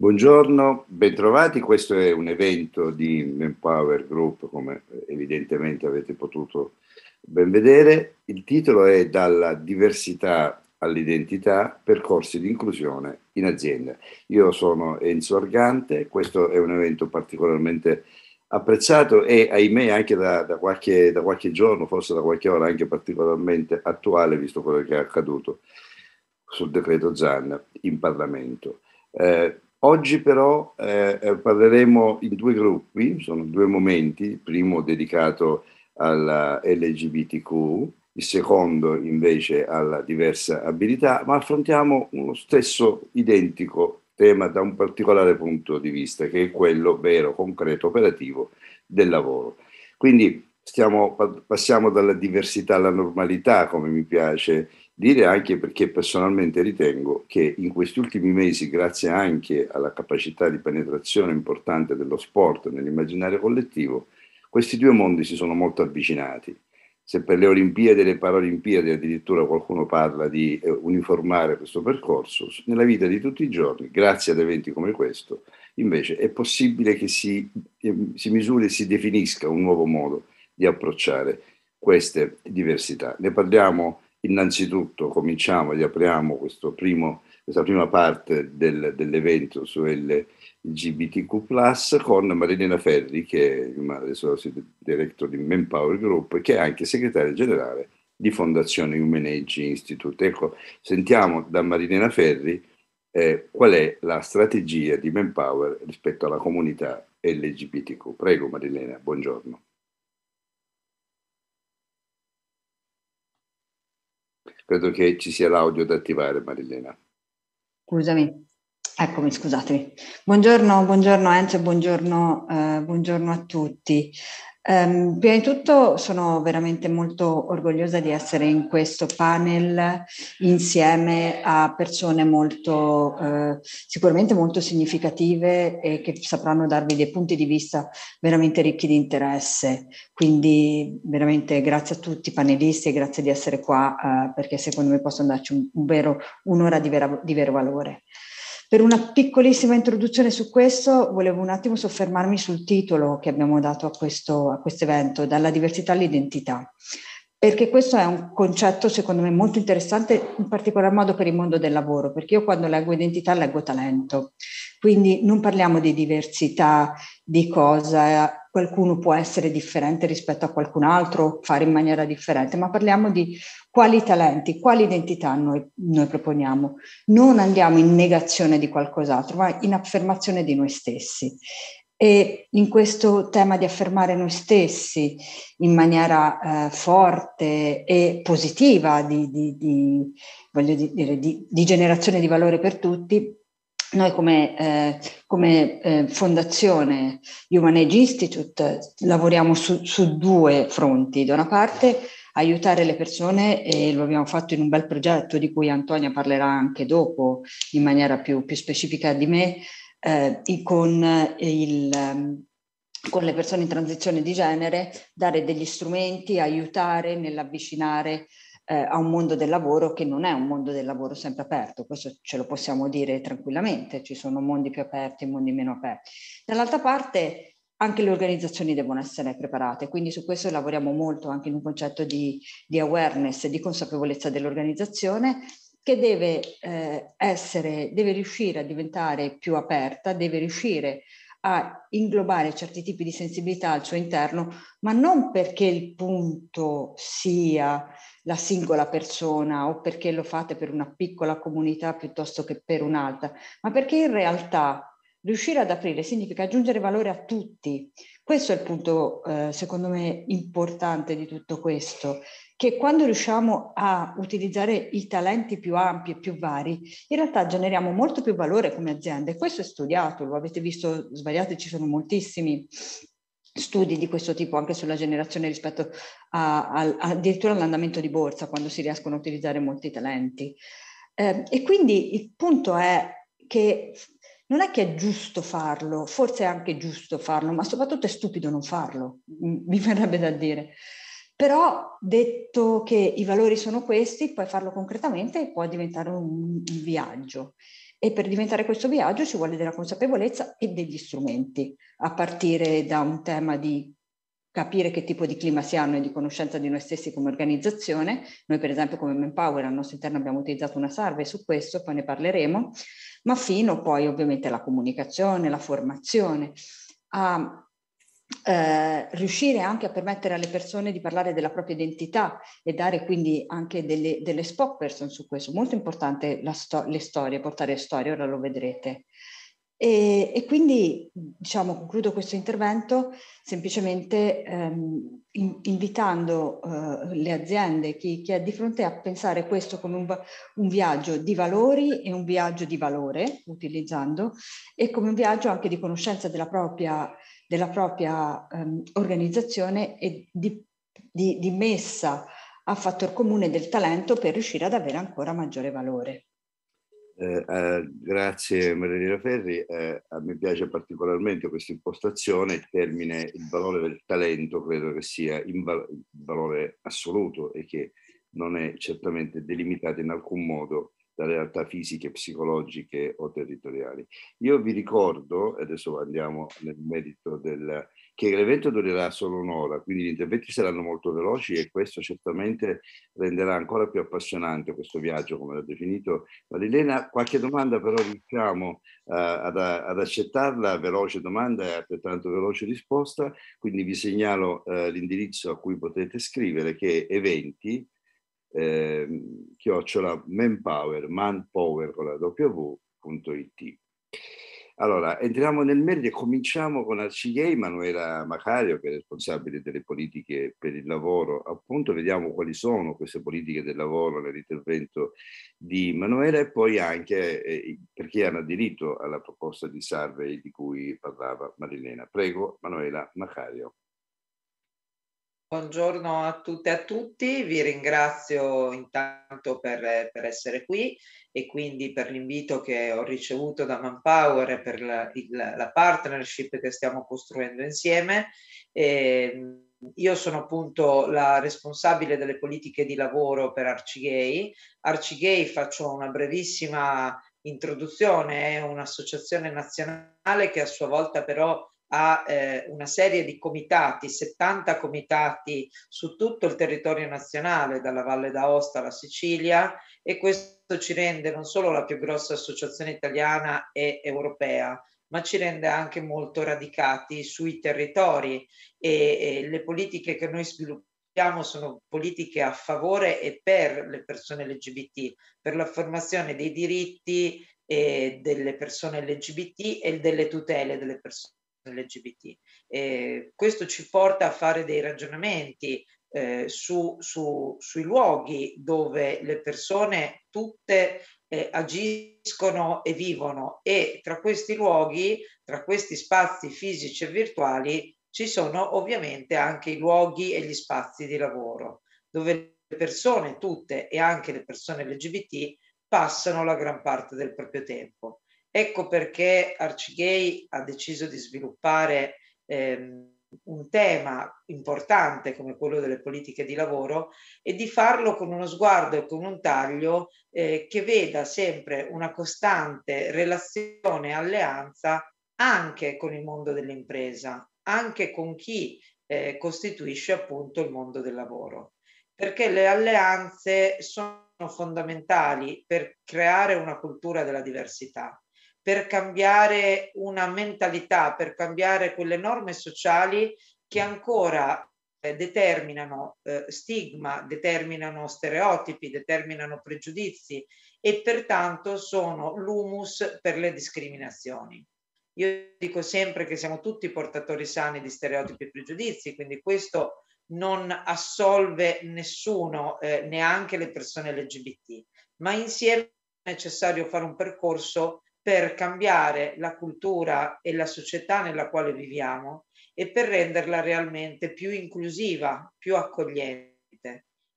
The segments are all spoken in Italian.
Buongiorno, bentrovati. Questo è un evento di Manpower Group, come evidentemente avete potuto ben vedere. Il titolo è Dalla diversità all'identità, percorsi di inclusione in azienda. Io sono Enzo Argante, questo è un evento particolarmente apprezzato e ahimè anche da, da, qualche, da qualche giorno, forse da qualche ora anche particolarmente attuale, visto quello che è accaduto sul decreto Zanna in Parlamento. Eh, Oggi però eh, eh, parleremo in due gruppi, sono due momenti, il primo dedicato alla LGBTQ, il secondo invece alla diversa abilità, ma affrontiamo uno stesso identico tema da un particolare punto di vista, che è quello vero, concreto, operativo del lavoro. Quindi stiamo, passiamo dalla diversità alla normalità, come mi piace dire anche perché personalmente ritengo che in questi ultimi mesi, grazie anche alla capacità di penetrazione importante dello sport nell'immaginario collettivo, questi due mondi si sono molto avvicinati. Se per le Olimpiadi e le Paralimpiadi addirittura qualcuno parla di eh, uniformare questo percorso, nella vita di tutti i giorni, grazie ad eventi come questo, invece è possibile che si, eh, si misuri e si definisca un nuovo modo di approcciare queste diversità. Ne parliamo Innanzitutto cominciamo e apriamo primo, questa prima parte del, dell'evento su LGBTQ, con Marilena Ferri, che è il Director di Manpower Group, che è anche segretaria generale di Fondazione Human Age Institute. Ecco, sentiamo da Marilena Ferri eh, qual è la strategia di Manpower rispetto alla comunità LGBTQ. Prego Marilena, buongiorno. Credo che ci sia l'audio da attivare, Marilena. Scusami. Eccomi, scusatemi. Buongiorno, buongiorno Enzo, buongiorno, eh, buongiorno a tutti. Um, prima di tutto sono veramente molto orgogliosa di essere in questo panel insieme a persone molto, eh, sicuramente molto significative e che sapranno darvi dei punti di vista veramente ricchi di interesse. Quindi veramente grazie a tutti i panelisti e grazie di essere qua eh, perché secondo me possono darci un, un vero, un'ora di, vera, di vero valore. Per una piccolissima introduzione su questo, volevo un attimo soffermarmi sul titolo che abbiamo dato a questo evento, dalla diversità all'identità perché questo è un concetto secondo me molto interessante, in particolar modo per il mondo del lavoro, perché io quando leggo identità leggo talento, quindi non parliamo di diversità di cosa qualcuno può essere differente rispetto a qualcun altro, fare in maniera differente, ma parliamo di quali talenti, quali identità noi, noi proponiamo. Non andiamo in negazione di qualcos'altro, ma in affermazione di noi stessi. E in questo tema di affermare noi stessi in maniera eh, forte e positiva, di, di, di, dire, di generazione di valore per tutti, noi come, eh, come eh, fondazione Human Age Institute lavoriamo su, su, due fronti. Da una parte aiutare le persone e lo abbiamo fatto in un bel progetto di cui Antonia parlerà anche dopo in maniera più, più specifica di me, eh, con, il, ehm, con le persone in transizione di genere, dare degli strumenti, aiutare nell'avvicinare eh, a un mondo del lavoro che non è un mondo del lavoro sempre aperto, questo ce lo possiamo dire tranquillamente, ci sono mondi più aperti e mondi meno aperti. Dall'altra parte anche le organizzazioni devono essere preparate, quindi su questo lavoriamo molto anche in un concetto di, di awareness, di consapevolezza dell'organizzazione che deve, eh, essere, deve riuscire a diventare più aperta, deve riuscire a inglobare certi tipi di sensibilità al suo interno, ma non perché il punto sia la singola persona o perché lo fate per una piccola comunità piuttosto che per un'altra, ma perché in realtà riuscire ad aprire significa aggiungere valore a tutti. Questo è il punto, eh, secondo me, importante di tutto questo che quando riusciamo a utilizzare i talenti più ampi e più vari, in realtà generiamo molto più valore come azienda e questo è studiato, lo avete visto sbagliato, ci sono moltissimi studi di questo tipo anche sulla generazione rispetto a, a, addirittura all'andamento di borsa quando si riescono a utilizzare molti talenti. Eh, e quindi il punto è che non è che è giusto farlo, forse è anche giusto farlo, ma soprattutto è stupido non farlo, mi verrebbe da dire. Però detto che i valori sono questi, puoi farlo concretamente e può diventare un, un viaggio. E per diventare questo viaggio ci vuole della consapevolezza e degli strumenti, a partire da un tema di capire che tipo di clima si hanno e di conoscenza di noi stessi come organizzazione. Noi per esempio come Manpower al nostro interno abbiamo utilizzato una survey su questo, poi ne parleremo, ma fino poi ovviamente alla comunicazione, alla formazione, a ah, eh, riuscire anche a permettere alle persone di parlare della propria identità e dare quindi anche delle, delle spot su questo. Molto importante sto- le storie, portare storie, ora lo vedrete. E, e quindi, diciamo, concludo questo intervento semplicemente ehm, in, invitando eh, le aziende, chi, chi, è di fronte, a pensare questo come un, un viaggio di valori e un viaggio di valore, utilizzando, e come un viaggio anche di conoscenza della propria della propria ehm, organizzazione e di, di, di messa a fattor comune del talento per riuscire ad avere ancora maggiore valore. Eh, eh, grazie Marilina Ferri, eh, me piace particolarmente questa impostazione, il termine il valore del talento credo che sia il valore assoluto e che non è certamente delimitato in alcun modo da realtà fisiche, psicologiche o territoriali. Io vi ricordo, adesso andiamo nel merito del, che l'evento durerà solo un'ora, quindi gli interventi saranno molto veloci e questo certamente renderà ancora più appassionante questo viaggio, come l'ha definito Marilena. Qualche domanda però riusciamo uh, ad, ad, accettarla, veloce domanda e altrettanto veloce risposta, quindi vi segnalo uh, l'indirizzo a cui potete scrivere che è eventi eh, chiocciola manpower, manpower con la w.it. Allora, entriamo nel merito e cominciamo con Arcigay Emanuela Macario, che è responsabile delle politiche per il lavoro. Appunto, vediamo quali sono queste politiche del lavoro nell'intervento di Emanuela e poi anche eh, perché hanno diritto alla proposta di survey di cui parlava Marilena. Prego, Emanuela Macario. Buongiorno a tutte e a tutti, vi ringrazio intanto per, per essere qui e quindi per l'invito che ho ricevuto da Manpower e per la, il, la partnership che stiamo costruendo insieme. E, ehm, io sono appunto la responsabile delle politiche di lavoro per Arcigay. Arcigay faccio una brevissima introduzione, è un'associazione nazionale che a sua volta però a eh, una serie di comitati, 70 comitati su tutto il territorio nazionale, dalla Valle d'Aosta alla Sicilia e questo ci rende non solo la più grossa associazione italiana e europea, ma ci rende anche molto radicati sui territori e, e le politiche che noi sviluppiamo sono politiche a favore e per le persone LGBT, per l'affermazione dei diritti eh, delle persone LGBT e delle tutele delle persone LGBT. Eh, questo ci porta a fare dei ragionamenti eh, su, su, sui luoghi dove le persone tutte eh, agiscono e vivono e tra questi luoghi, tra questi spazi fisici e virtuali, ci sono ovviamente anche i luoghi e gli spazi di lavoro, dove le persone tutte e anche le persone LGBT passano la gran parte del proprio tempo. Ecco perché Arcigay ha deciso di sviluppare ehm, un tema importante come quello delle politiche di lavoro e di farlo con uno sguardo e con un taglio eh, che veda sempre una costante relazione e alleanza anche con il mondo dell'impresa, anche con chi eh, costituisce appunto il mondo del lavoro, perché le alleanze sono fondamentali per creare una cultura della diversità per cambiare una mentalità, per cambiare quelle norme sociali che ancora eh, determinano eh, stigma, determinano stereotipi, determinano pregiudizi e pertanto sono l'humus per le discriminazioni. Io dico sempre che siamo tutti portatori sani di stereotipi e pregiudizi, quindi questo non assolve nessuno, eh, neanche le persone LGBT, ma insieme è necessario fare un percorso per cambiare la cultura e la società nella quale viviamo e per renderla realmente più inclusiva, più accogliente.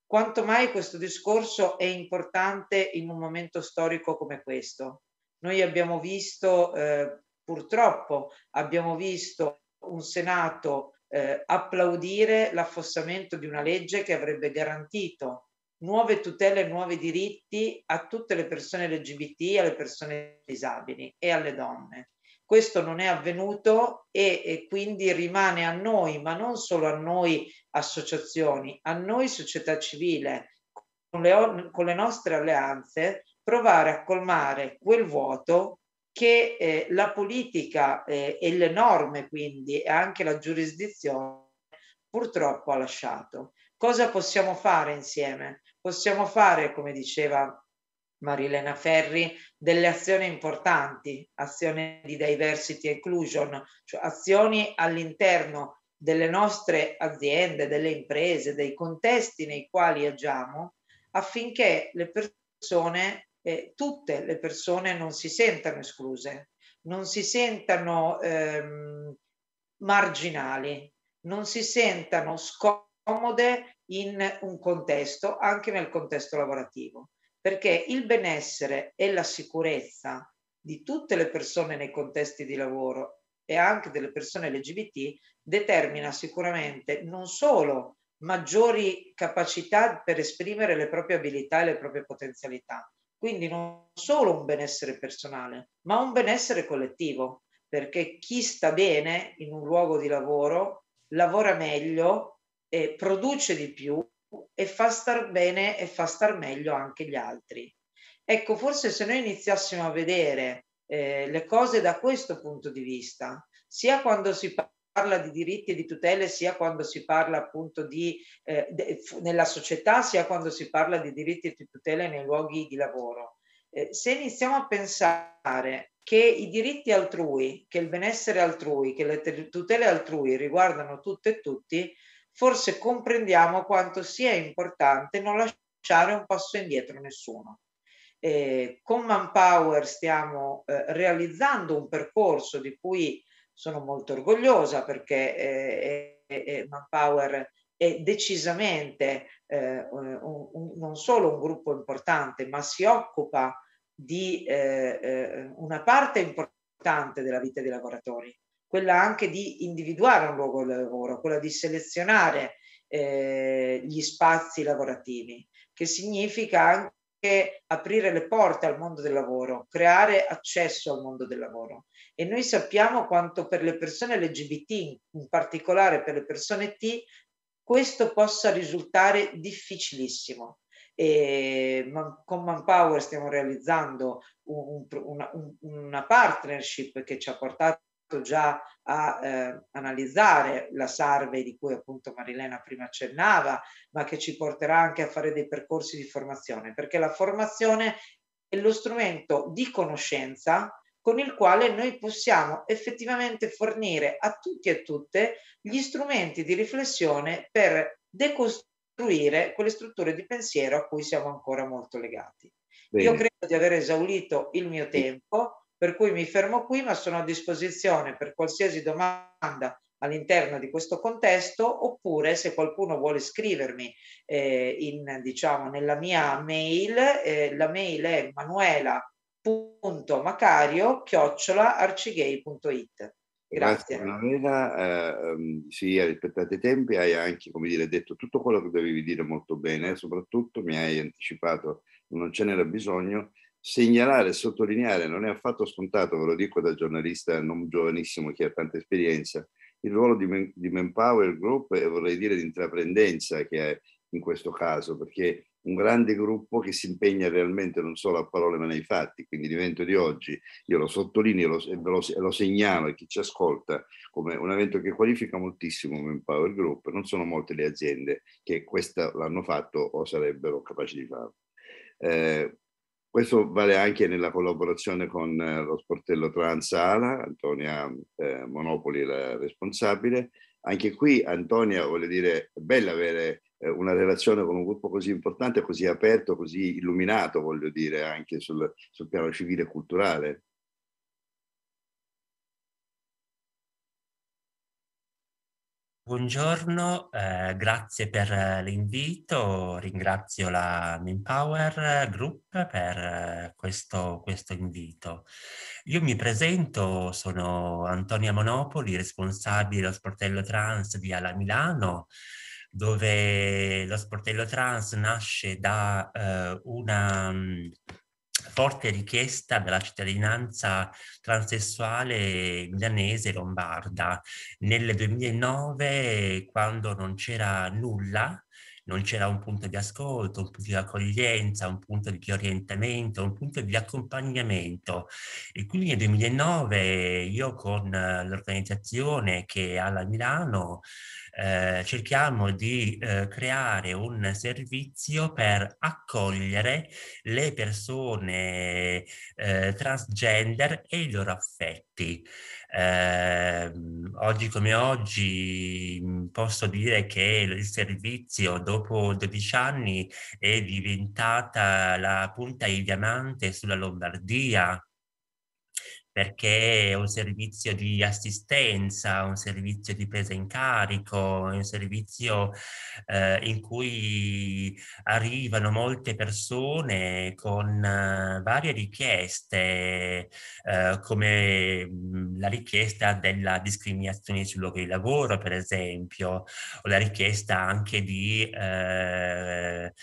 Quanto mai questo discorso è importante in un momento storico come questo. Noi abbiamo visto, eh, purtroppo, abbiamo visto un Senato eh, applaudire l'affossamento di una legge che avrebbe garantito nuove tutele, e nuovi diritti a tutte le persone LGBT, alle persone disabili e alle donne. Questo non è avvenuto e, e, quindi rimane a noi, ma non solo a noi associazioni, a noi società civile, con le, con le nostre alleanze, provare a colmare quel vuoto che eh, la politica eh, e le norme quindi e anche la giurisdizione purtroppo ha lasciato. Cosa possiamo fare insieme? possiamo fare, come diceva Marilena Ferri, delle azioni importanti, azioni di diversity inclusion, cioè azioni all'interno delle nostre aziende, delle imprese, dei contesti nei quali agiamo, affinché le persone, eh, tutte le persone non si sentano escluse, non si sentano ehm, marginali, non si sentano scomode in un contesto, anche nel contesto lavorativo, perché il benessere e la sicurezza di tutte le persone nei contesti di lavoro e anche delle persone LGBT determina sicuramente non solo maggiori capacità per esprimere le proprie abilità e le proprie potenzialità, quindi non solo un benessere personale, ma un benessere collettivo, perché chi sta bene in un luogo di lavoro lavora meglio eh, produce di più e fa star bene e fa star meglio anche gli altri. Ecco, forse se noi iniziassimo a vedere eh, le cose da questo punto di vista, sia quando si parla di diritti e di tutele, sia quando si parla appunto di, eh, de, nella società, sia quando si parla di diritti e di tutele nei luoghi di lavoro. Eh, se iniziamo a pensare che i diritti altrui, che il benessere altrui, che le tutele altrui riguardano tutte e tutti, forse comprendiamo quanto sia importante non lasciare un passo indietro nessuno. Eh, con Manpower stiamo eh, realizzando un percorso di cui sono molto orgogliosa perché eh, Manpower è decisamente eh, un, un, non solo un gruppo importante, ma si occupa di eh, eh, una parte importante della vita dei lavoratori quella anche di individuare un luogo di lavoro, quella di selezionare eh, gli spazi lavorativi, che significa anche aprire le porte al mondo del lavoro, creare accesso al mondo del lavoro. E noi sappiamo quanto per le persone LGBT, in particolare per le persone T, questo possa risultare difficilissimo. E con Manpower stiamo realizzando un, una, una partnership che ci ha portato già a eh, analizzare la SARVE di cui appunto Marilena prima accennava, ma che ci porterà anche a fare dei percorsi di formazione, perché la formazione è lo strumento di conoscenza con il quale noi possiamo effettivamente fornire a tutti e tutte gli strumenti di riflessione per decostruire quelle strutture di pensiero a cui siamo ancora molto legati. Bene. Io credo di aver esaurito il mio tempo per cui mi fermo qui, ma sono a disposizione per qualsiasi domanda all'interno di questo contesto oppure se qualcuno vuole scrivermi eh, in, diciamo, nella mia mail, eh, la mail è manuela.macario.arcigay.it. Grazie. Grazie Manuela, eh, ehm, sì, hai rispettato i tempi, hai anche, come dire, detto tutto quello che dovevi dire molto bene, soprattutto mi hai anticipato, non ce n'era bisogno, segnalare, e sottolineare, non è affatto scontato, ve lo dico da giornalista non giovanissimo che ha tanta esperienza, il ruolo di, di Manpower Group e vorrei dire di intraprendenza che è in questo caso, perché un grande gruppo che si impegna realmente non solo a parole ma nei fatti, quindi l'evento di oggi, io lo sottolineo lo, lo, lo segnalo a chi ci ascolta come un evento che qualifica moltissimo Manpower Group, non sono molte le aziende che questa l'hanno fatto o sarebbero capaci di farlo. Eh, questo vale anche nella collaborazione con eh, lo sportello Transala, Antonia eh, Monopoli la responsabile. Anche qui Antonia, voglio dire, è bello avere eh, una relazione con un gruppo così importante, così aperto, così illuminato, voglio dire, anche sul, sul piano civile e culturale. Buongiorno, eh, grazie per l'invito, ringrazio la Manpower Group per eh, questo, questo, invito. Io mi presento, sono Antonia Monopoli, responsabile dello sportello trans di Ala Milano, dove lo sportello trans nasce da eh, una mm, forte richiesta della cittadinanza transessuale milanese lombarda. Nel 2009, quando non c'era nulla, non c'era un punto di ascolto, un punto di accoglienza, un punto di orientamento, un punto di accompagnamento. E quindi nel 2009 io con eh, l'organizzazione che ha la Milano eh, cerchiamo di eh, creare un servizio per accogliere le persone eh, transgender e i loro affetti. Ehm, oggi come oggi posso dire che il servizio dove dopo 12 anni è diventata la punta di diamante sulla Lombardia perché è un servizio di assistenza, un servizio di presa in carico, un servizio eh, in cui arrivano molte persone con eh, varie richieste, eh, come mm, la richiesta della discriminazione sul luogo di lavoro, per esempio, o la richiesta anche di, di eh,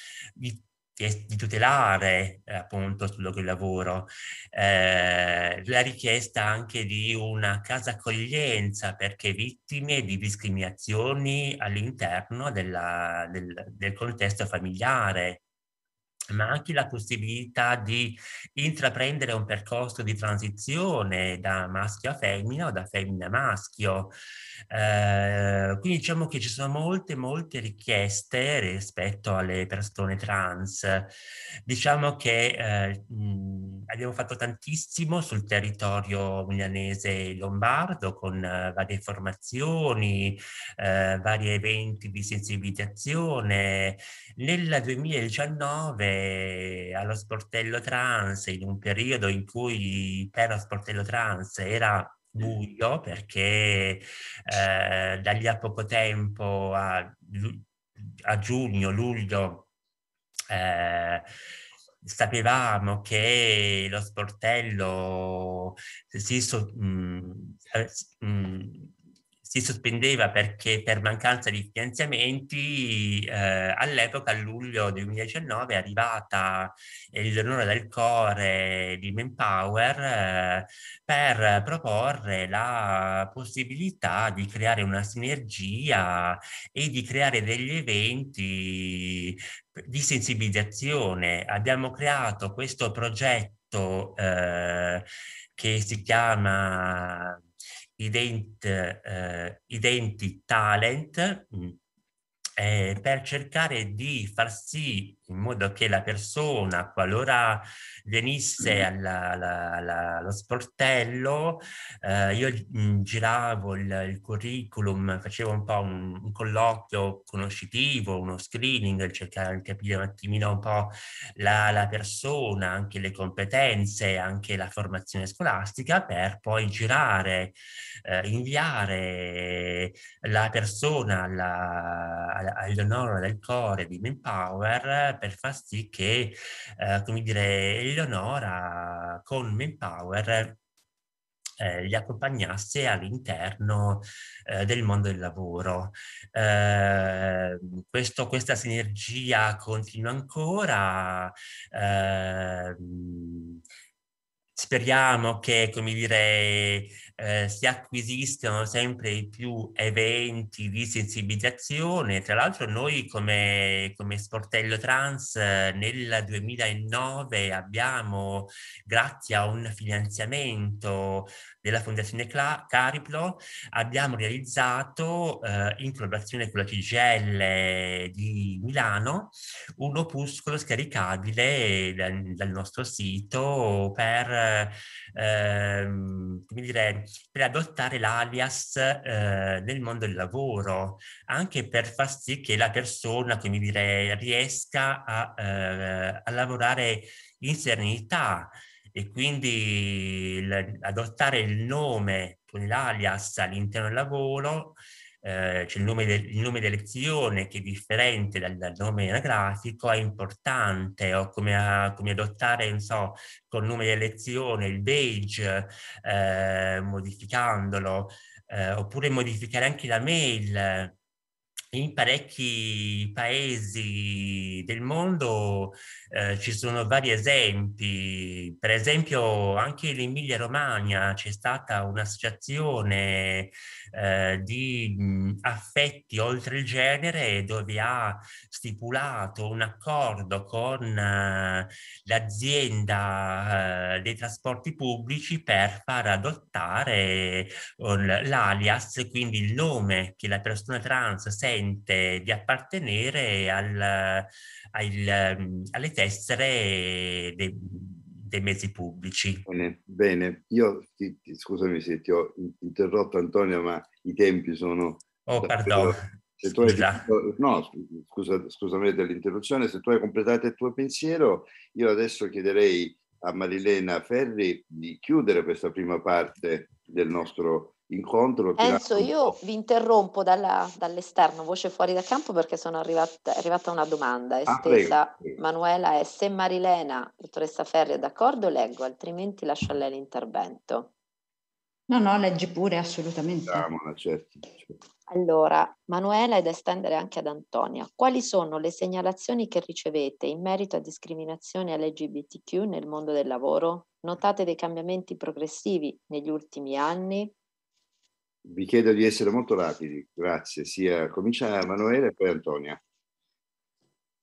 di tutelare eh, appunto sul luogo di lavoro, eh, la richiesta anche di una casa accoglienza perché vittime di discriminazioni all'interno della, del, del, contesto familiare, ma anche la possibilità di intraprendere un percorso di transizione da maschio a femmina o da femmina a maschio. Eh, quindi diciamo che ci sono molte, molte richieste rispetto alle persone trans. Diciamo che eh, abbiamo fatto tantissimo sul territorio milanese lombardo con eh, varie formazioni, eh, vari eventi di sensibilizzazione. Nel 2019 allo sportello trans in un periodo in cui per lo sportello trans era buio perché eh, da lì a poco tempo a, a giugno, luglio eh, sapevamo che lo sportello si, so, mh, mm, eh, mh, mm, si sospendeva perché per mancanza di finanziamenti eh, all'epoca a luglio 2019 è arrivata eh, il l'onore del core di Manpower eh, per proporre la possibilità di creare una sinergia e di creare degli eventi di sensibilizzazione. Abbiamo creato questo progetto eh, che si chiama ident, eh, identi talent mh, mm, eh, per cercare di far sì in modo che la persona, qualora venisse mm. alla, alla, alla, allo sportello, eh, io mm, giravo il, il, curriculum, facevo un po' un, un, colloquio conoscitivo, uno screening, cercare di capire un attimino un po' la, la, persona, anche le competenze, anche la formazione scolastica, per poi girare, eh, inviare la persona alla, all'onore del core di Manpower per far sì che, eh, come dire, Eleonora con Manpower eh, li accompagnasse all'interno eh, del mondo del lavoro. Eh, questo, questa sinergia continua ancora. Ehm, speriamo che, come dire, eh, si acquisiscono sempre più eventi di sensibilizzazione. Tra l'altro noi come, come Sportello Trans eh, nel 2009 abbiamo, grazie a un finanziamento della Fondazione Cla- Cariplo, abbiamo realizzato eh, in collaborazione con la CGL di Milano un opuscolo scaricabile dal, dal nostro sito per ehm, dire, per adottare l'alias eh, nel mondo del lavoro, anche per far sì che la persona, come dire, riesca a, eh, a lavorare in serenità e quindi adottare il nome con l'alias all'interno del lavoro eh, cioè il, nome de- il nome di elezione che è differente dal, dal nome anagrafico è importante, o come, a, eh, come adottare, non so, col nome di elezione il badge, eh, modificandolo, eh, oppure modificare anche la mail in parecchi paesi del mondo eh, ci sono vari esempi, per esempio anche in Emilia Romagna c'è stata un'associazione eh, di mh, affetti oltre il genere dove ha stipulato un accordo con eh, l'azienda eh, dei trasporti pubblici per far adottare eh, l'alias, quindi il nome che la persona trans sente sente di appartenere al, al, mm, alle tessere dei, dei mezzi pubblici. Bene, bene. io ti, ti, scusami se ti ho interrotto Antonio, ma i tempi sono... Oh, perdono. no, scusa, scusami dell'interruzione, se tu hai completato il tuo pensiero, io adesso chiederei a Marilena Ferri di chiudere questa prima parte del nostro incontro. Enzo, io vi interrompo dalla, dall'esterno, voce fuori da campo, perché sono arrivata, è arrivata una domanda ah, estesa. Ah, Manuela è se Marilena, dottoressa Ferri, è d'accordo, leggo, altrimenti lascio a lei l'intervento. No, no, leggi pure, assolutamente. Damola, certo, certo. Allora, Manuela ed estendere anche ad Antonia, quali sono le segnalazioni che ricevete in merito a discriminazione LGBTQ nel mondo del lavoro? Notate dei cambiamenti progressivi negli ultimi anni? Vi chiedo di essere molto rapidi, grazie. Sia, comincia Emanuele e poi Antonia.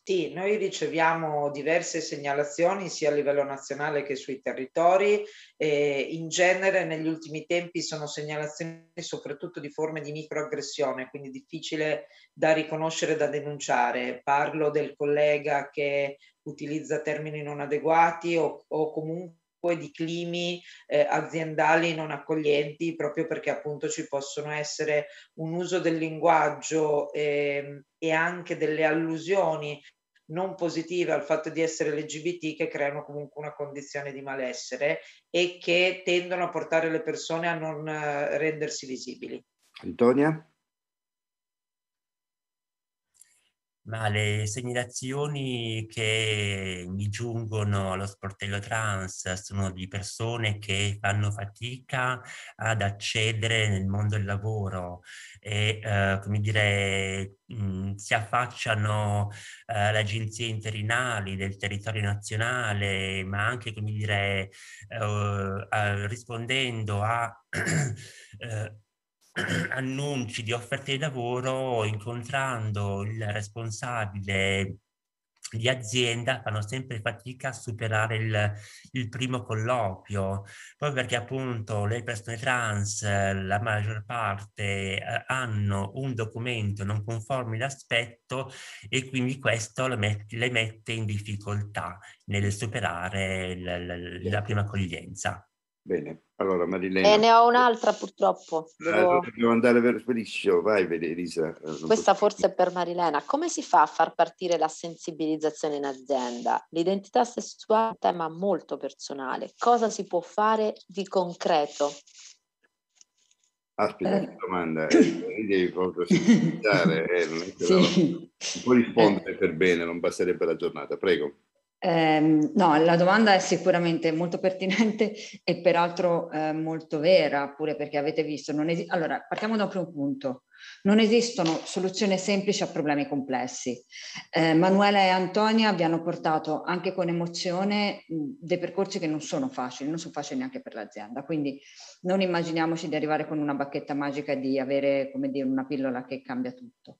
Sì, noi riceviamo diverse segnalazioni sia a livello nazionale che sui territori. Eh, in genere negli ultimi tempi sono segnalazioni soprattutto di forme di microaggressione, quindi difficile da riconoscere e da denunciare. Parlo del collega che utilizza termini non adeguati o, o comunque e di climi eh, aziendali non accoglienti proprio perché appunto ci possono essere un uso del linguaggio eh, e anche delle allusioni non positive al fatto di essere LGBT che creano comunque una condizione di malessere e che tendono a portare le persone a non eh, rendersi visibili. Antonia? Ma le segnalazioni che mi giungono allo sportello trans sono di persone che fanno fatica ad accedere nel mondo del lavoro e, eh, come dire, mh, mm, si affacciano eh, alle agenzie interinali del territorio nazionale, ma anche, come dire, eh, eh rispondendo a... Eh, annunci di offerte di lavoro incontrando il responsabile di azienda fanno sempre fatica a superare il, il, primo colloquio, proprio perché appunto le persone trans, la maggior parte, eh, hanno un documento non conforme d'aspetto e quindi questo met- le mette in difficoltà nel superare la, la, certo. la prima accoglienza. Bene, allora Marilena. E eh, ne ho un'altra purtroppo. Devo... Eh, devo andare velocissimo, vai Elisa. Eh, Questa posso... forse è per Marilena. Come si fa a far partire la sensibilizzazione in azienda? L'identità sessuale è un tema molto personale. Cosa si può fare di concreto? Aspetta, eh. domanda, eh, devi proprio sensibilizzare, eh, non è che si può puoi rispondere per bene, non basterebbe la giornata, prego. Eh, no, la domanda è sicuramente molto pertinente e peraltro eh, molto vera, pure perché avete visto. Es- allora, partiamo da un primo punto. Non esistono soluzioni semplici a problemi complessi. Eh, Manuela e Antonia vi hanno portato anche con emozione dei percorsi che non sono facili, non sono facili neanche per l'azienda. Quindi non immaginiamoci di arrivare con una bacchetta magica e di avere, come dire, una pillola che cambia tutto.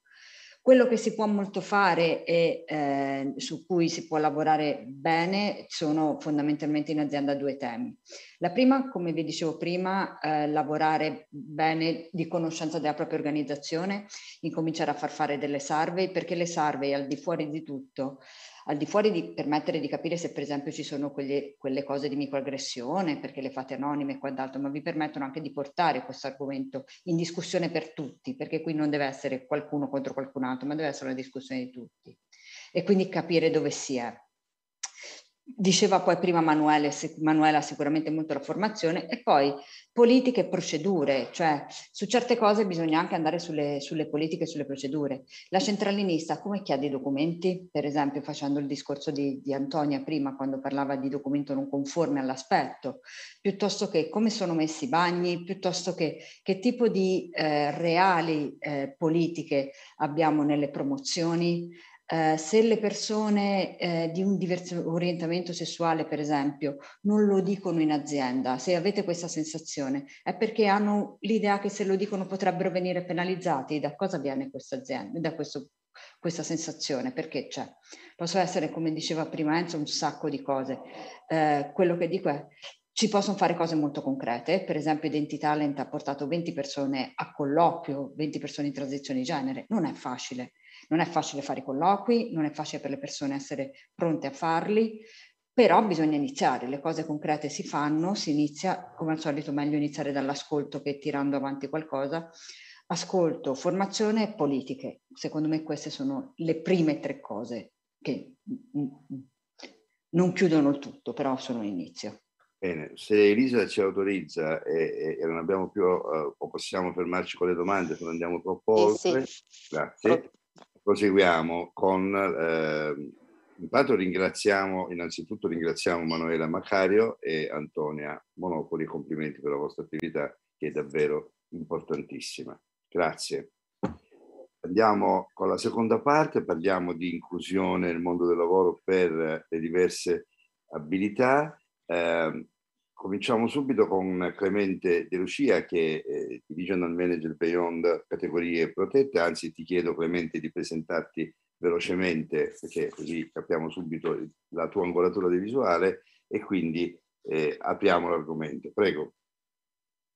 Quello che si può molto fare e eh, su cui si può lavorare bene sono fondamentalmente in azienda due temi. La prima, come vi dicevo prima, eh, lavorare bene di conoscenza della propria organizzazione, incominciare a far fare delle survey, perché le survey al di fuori di tutto al di fuori di permettere di capire se per esempio ci sono quelle, quelle cose di microaggressione, perché le fate anonime e quant'altro, ma vi permettono anche di portare questo argomento in discussione per tutti, perché qui non deve essere qualcuno contro qualcun altro, ma deve essere una discussione di tutti. E quindi capire dove si è. Diceva poi prima Manuele, Manuela sicuramente molto la formazione e poi politiche e procedure, cioè su certe cose bisogna anche andare sulle, sulle politiche e sulle procedure. La centralinista come chiede i documenti? Per esempio facendo il discorso di, di Antonia prima quando parlava di documento non conforme all'aspetto, piuttosto che come sono messi i bagni, piuttosto che che tipo di eh, reali eh, politiche abbiamo nelle promozioni, eh, se le persone eh, di un diverso orientamento sessuale, per esempio, non lo dicono in azienda, se avete questa sensazione, è perché hanno l'idea che se lo dicono potrebbero venire penalizzati. Da cosa viene questa azienda, da questo, questa sensazione? Perché c'è? Posso essere, come diceva prima Enzo, un sacco di cose. Eh, quello che dico è, ci possono fare cose molto concrete, per esempio Identity Talent ha portato 20 persone a colloquio, 20 persone in transizione di genere, non è facile. Non è facile fare colloqui, non è facile per le persone essere pronte a farli, però bisogna iniziare, le cose concrete si fanno, si inizia, come al solito meglio iniziare dall'ascolto che tirando avanti qualcosa, ascolto, formazione e politiche. Secondo me queste sono le prime tre cose che mm, mm, non chiudono il tutto, però sono l'inizio. inizio. Bene, se Elisa ci autorizza e, e non abbiamo più, uh, o possiamo fermarci con le domande, se non andiamo troppo eh, oltre, sì. grazie. Proseguiamo con, uh, intanto ringraziamo, innanzitutto ringraziamo Manuela Macario e Antonia Monopoli, complimenti per la vostra attività che è davvero importantissima. Grazie. Andiamo con la seconda parte, parliamo di inclusione nel mondo del lavoro per le diverse abilità Ehm, cominciamo subito con Clemente De Lucia che è Divisional Manager Beyond categorie protette, anzi ti chiedo Clemente di presentarti velocemente perché così capiamo subito la tua angolatura di visuale e quindi eh, apriamo l'argomento. Prego.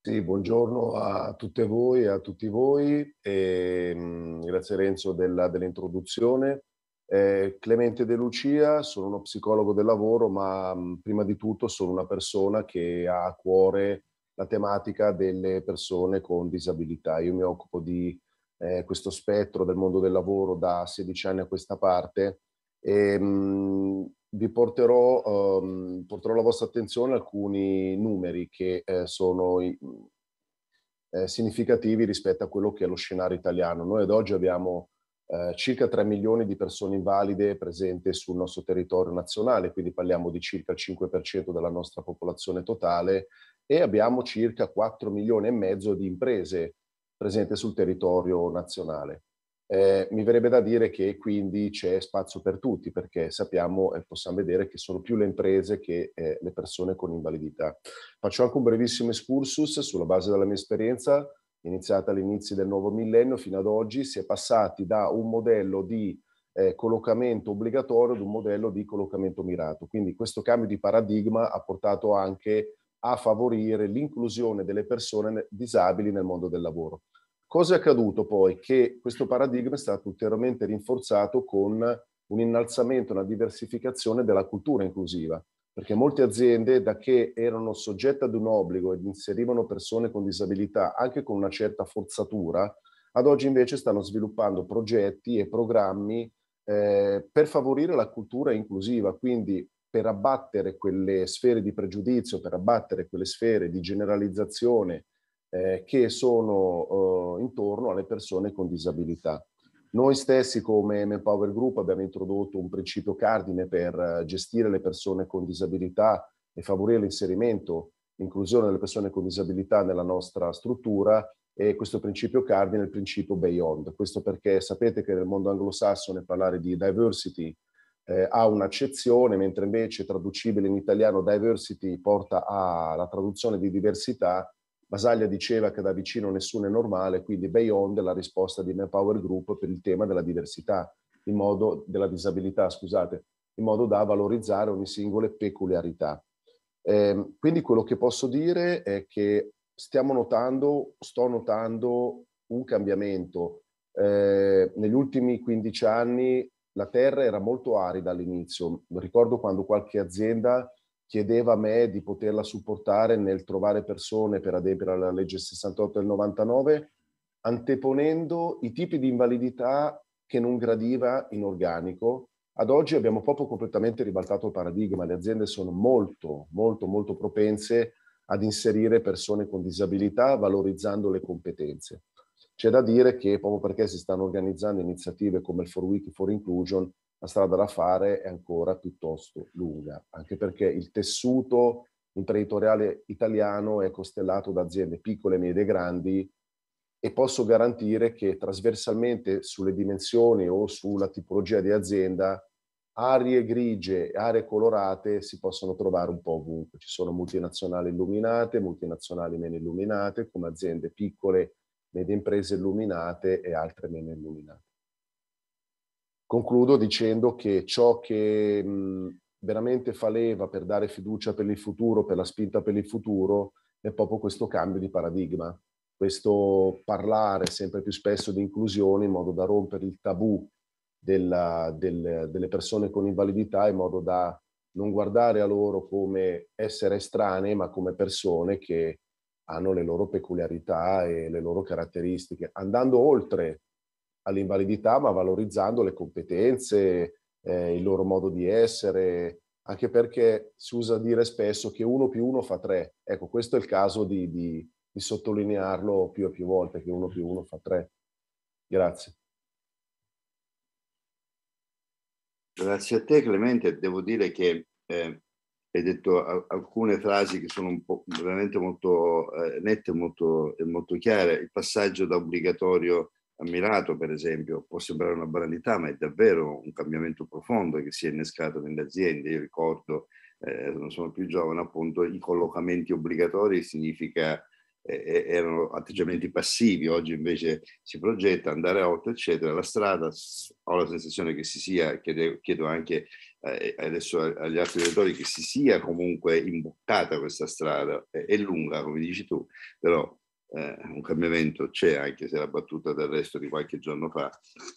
Sì, buongiorno a tutte voi e a tutti voi. E, ehm, mh, grazie Renzo della, dell'introduzione. Eh, Clemente De Lucia, sono uno psicologo del lavoro, ma mm, prima di tutto sono una persona che ha a cuore la tematica delle persone con disabilità. Io mi occupo di eh, questo spettro del mondo del lavoro da 16 anni a questa parte e mh, mm, vi porterò, um, porterò la vostra attenzione alcuni numeri che eh, sono i, mm, eh, significativi rispetto a quello che è lo scenario italiano. Noi ad oggi abbiamo eh, circa 3 milioni di persone invalide presenti sul nostro territorio nazionale, quindi parliamo di circa il 5% della nostra popolazione totale e abbiamo circa 4 milioni e mezzo di imprese presenti sul territorio nazionale. Eh, mi verrebbe da dire che quindi c'è spazio per tutti perché sappiamo e possiamo vedere che sono più le imprese che eh, le persone con invalidità. Faccio anche un brevissimo excursus sulla base della mia esperienza iniziata all'inizio del nuovo millennio fino ad oggi, si è passati da un modello di eh, collocamento obbligatorio ad un modello di collocamento mirato. Quindi questo cambio di paradigma ha portato anche a favorire l'inclusione delle persone disabili nel mondo del lavoro. Cosa è accaduto poi? Che questo paradigma è stato ulteriormente rinforzato con un innalzamento, una diversificazione della cultura inclusiva perché molte aziende da che erano soggette ad un obbligo ed inserivano persone con disabilità anche con una certa forzatura, ad oggi invece stanno sviluppando progetti e programmi eh, per favorire la cultura inclusiva, quindi per abbattere quelle sfere di pregiudizio, per abbattere quelle sfere di generalizzazione eh, che sono eh, intorno alle persone con disabilità. Noi stessi come Manpower Group abbiamo introdotto un principio cardine per eh, gestire le persone con disabilità e favorire l'inserimento, l'inclusione delle persone con disabilità nella nostra struttura e questo principio cardine è il principio Beyond. Questo perché sapete che nel mondo anglosassone parlare di diversity eh, ha un'accezione, mentre invece traducibile in italiano diversity porta alla traduzione di diversità Basaglia diceva che da vicino nessuno è normale, quindi Beyond è la risposta di Manpower Group per il tema della diversità, in modo, della disabilità, scusate, in modo da valorizzare ogni singola peculiarità. Eh, quindi quello che posso dire è che stiamo notando, sto notando un cambiamento. Eh, negli ultimi 15 anni la terra era molto arida all'inizio. Ricordo quando qualche azienda chiedeva a me di poterla supportare nel trovare persone per adempiere alla legge 68 del 99, anteponendo i tipi di invalidità che non gradiva in organico. Ad oggi abbiamo proprio completamente ribaltato il paradigma, le aziende sono molto, molto, molto propense ad inserire persone con disabilità valorizzando le competenze. C'è da dire che proprio perché si stanno organizzando iniziative come il For Week for Inclusion, la strada da fare è ancora piuttosto lunga, anche perché il tessuto imprenditoriale italiano è costellato da aziende piccole, medie e grandi e posso garantire che trasversalmente sulle dimensioni o sulla tipologia di azienda aree grigie, aree colorate si possono trovare un po' ovunque. Ci sono multinazionali illuminate, multinazionali meno illuminate, come aziende piccole, medie imprese illuminate e altre meno illuminate. Concludo dicendo che ciò che mh, veramente fa leva per dare fiducia per il futuro, per la spinta per il futuro, è proprio questo cambio di paradigma, questo parlare sempre più spesso di inclusione in modo da rompere il tabù della, del, delle persone con invalidità, in modo da non guardare a loro come essere estranei, ma come persone che hanno le loro peculiarità e le loro caratteristiche, andando oltre all'invalidità, ma valorizzando le competenze, eh, il loro modo di essere, anche perché si usa dire spesso che uno più uno fa tre. Ecco, questo è il caso di, di, di sottolinearlo più e più volte, che uno più uno fa tre. Grazie. Grazie a te Clemente, devo dire che eh, hai detto a- alcune frasi che sono un po' veramente molto eh, nette molto, molto chiare. Il passaggio da obbligatorio ammirato, per esempio, può sembrare una banalità, ma è davvero un cambiamento profondo che si è innescato nelle aziende. Io ricordo, eh, non sono più giovane, appunto, i collocamenti obbligatori significa eh, eh, erano atteggiamenti passivi, oggi invece si progetta andare a 8, eccetera. La strada, ho la sensazione che si sia, chiedo, chiedo anche eh, adesso agli altri direttori, che si sia comunque imboccata questa strada, è, è lunga, come dici tu, però eh, un cambiamento c'è, anche se la battuta del resto di qualche giorno fa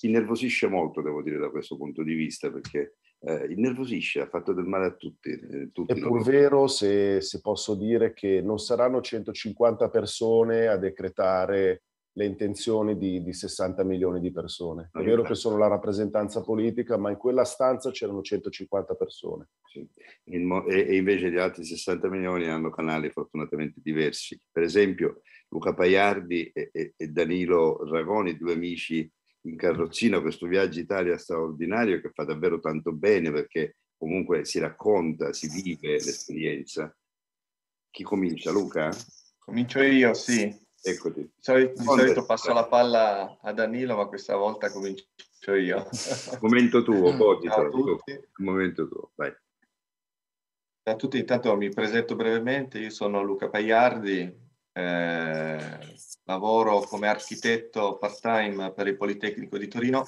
innervosisce molto, devo dire, da questo punto di vista, perché eh, innervosisce, ha fatto del male a tutti. Eh, tutti è pur vero, se, se, posso dire, che non saranno 150 persone a decretare le intenzioni di, di 60 milioni di persone. È vero che sono la rappresentanza politica, ma in quella stanza c'erano 150 persone. Sì. e, e invece gli altri 60 milioni hanno canali fortunatamente diversi. Per esempio, Luca Paiardi e, e, e Danilo Ragoni, due amici in carrozzina, questo viaggio Italia straordinario che fa davvero tanto bene perché comunque si racconta, si vive l'esperienza. Chi comincia, Luca? Comincio io, sì. Eccoti. Di solito, di solito passo la palla a Danilo, ma questa volta comincio io. Momento tuo, Boggi. Ciao Momento tuo, vai. Ciao a tutti, intanto mi presento brevemente, io sono Luca Paiardi, eh, lavoro come architetto part-time per il Politecnico di Torino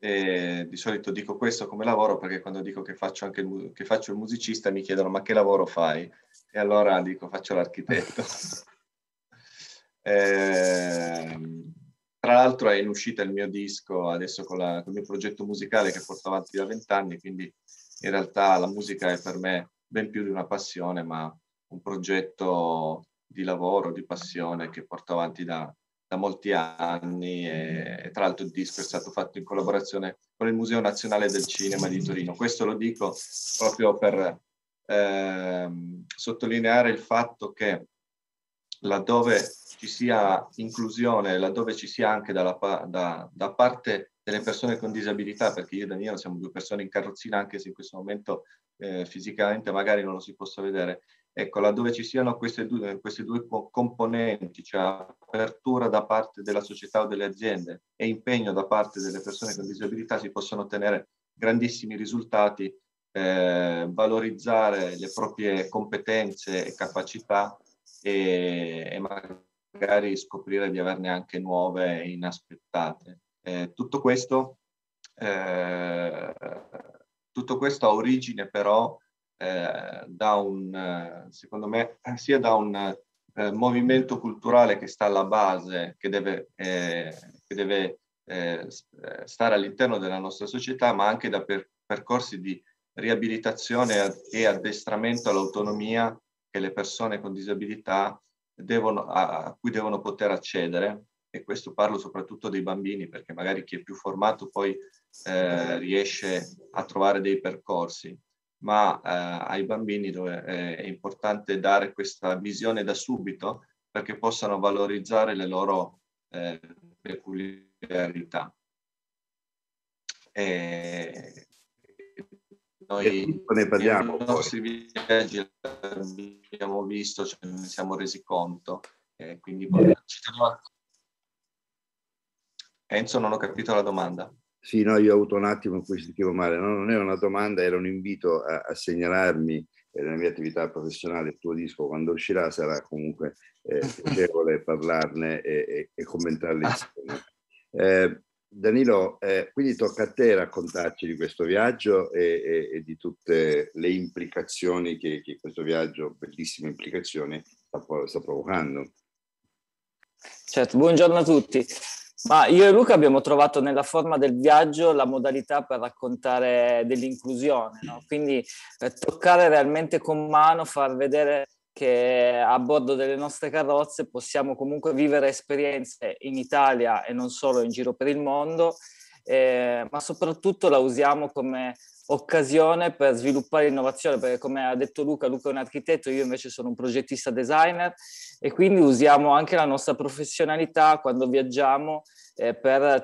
e di solito dico questo come lavoro perché quando dico che faccio, anche il, che faccio il musicista mi chiedono ma che lavoro fai? E allora dico faccio l'architetto. eh, tra l'altro è in uscita il mio disco adesso con, la, con il mio progetto musicale che porto avanti da vent'anni, quindi in realtà la musica è per me ben più di una passione ma un progetto di lavoro, di passione che porto avanti da, da molti anni e, e, tra l'altro il disco è stato fatto in collaborazione con il Museo Nazionale del Cinema di Torino. Questo lo dico proprio per ehm, sottolineare il fatto che laddove ci sia inclusione, laddove ci sia anche dalla, da, da parte delle persone con disabilità, perché io e Daniele siamo due persone in carrozzina, anche se in questo momento eh, fisicamente magari non lo si possa vedere, Ecco, laddove ci siano queste due, queste due componenti, cioè apertura da parte della società o delle aziende e impegno da parte delle persone con disabilità, si possono ottenere grandissimi risultati, eh, valorizzare le proprie competenze e capacità e, e, magari scoprire di averne anche nuove e inaspettate. Eh, tutto questo eh, tutto questo ha origine però eh, da un, eh, secondo me, sia da un eh, movimento culturale che sta alla base, che deve, eh, che deve eh, eh, stare all'interno della nostra società, ma anche da per, percorsi di riabilitazione e addestramento all'autonomia che le persone con disabilità devono, a, a cui devono poter accedere e questo parlo soprattutto dei bambini, perché magari chi è più formato poi eh, riesce a trovare dei percorsi ma eh, ai bambini dove è importante dare questa visione da subito perché possano valorizzare le loro eh, peculiarità. E noi ne parliamo. Nei nostri viaggi abbiamo visto, ce ne siamo resi conto. Eh, quindi Enzo, non ho capito la domanda. Sì, no, io ho avuto un attimo in cui sentivo male. No, non era una domanda, era un invito a, a segnalarmi eh, nella mia attività professionale il tuo disco. Quando uscirà sarà comunque eh, piacevole parlarne e, e, e commentarle ah. insieme. Eh, Danilo, eh, quindi tocca a te raccontarci di questo viaggio e, e di tutte le implicazioni che, che questo viaggio, bellissime implicazioni, sta, sta provocando. Certo, buongiorno a tutti. Ma io e Luca abbiamo trovato nella forma del viaggio la modalità per raccontare dell'inclusione, no? quindi eh, toccare realmente con mano, far vedere che a bordo delle nostre carrozze possiamo comunque vivere esperienze in Italia e non solo in giro per il mondo, eh, ma soprattutto la usiamo come occasione per sviluppare innovazione, perché come ha detto Luca, Luca è un architetto, io invece sono un progettista designer e quindi usiamo anche la nostra professionalità quando viaggiamo eh, per,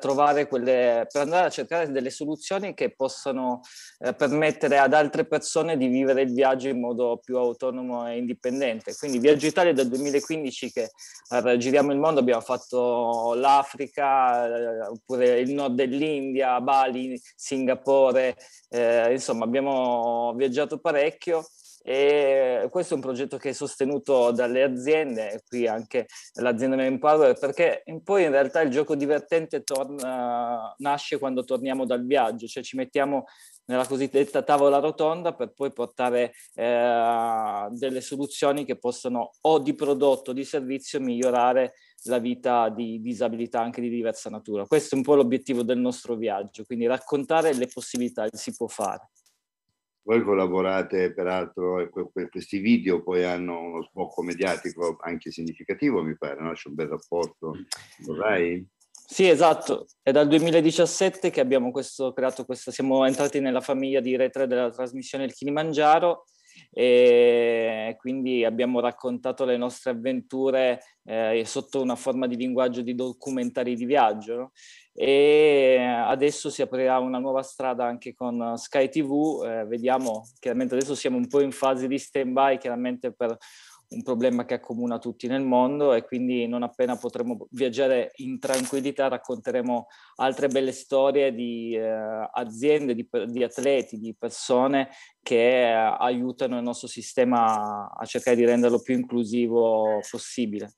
quelle, per andare a cercare delle soluzioni che possano eh, permettere ad altre persone di vivere il viaggio in modo più autonomo e indipendente. Quindi Viaggio Italia dal 2015 che eh, giriamo il mondo, abbiamo fatto l'Africa, eh, oppure il nord dell'India, Bali, Singapore, eh, insomma abbiamo viaggiato parecchio e questo è un progetto che è sostenuto dalle aziende, qui anche l'azienda Manpower, perché poi in realtà il gioco divertente torna, nasce quando torniamo dal viaggio, cioè ci mettiamo nella cosiddetta tavola rotonda per poi portare eh, delle soluzioni che possono o di prodotto o di servizio migliorare la vita di disabilità anche di diversa natura. Questo è un po' l'obiettivo del nostro viaggio, quindi raccontare le possibilità che si può fare. Voi collaborate peraltro, questi video poi hanno uno sbocco mediatico anche significativo, mi pare, no? C'è un bel rapporto con Rai? Sì, esatto. È dal 2017 che abbiamo questo, creato questa, siamo entrati nella famiglia di Re della trasmissione Il Kilimangiaro e quindi abbiamo raccontato le nostre avventure eh, sotto una forma di linguaggio di documentari di viaggio e adesso si aprirà una nuova strada anche con Sky TV, eh, vediamo, chiaramente adesso siamo un po' in fase di stand by, chiaramente per un problema che accomuna tutti nel mondo e quindi non appena potremo viaggiare in tranquillità racconteremo altre belle storie di eh, aziende, di, di, atleti, di persone che eh, aiutano il nostro sistema a cercare di renderlo più inclusivo possibile.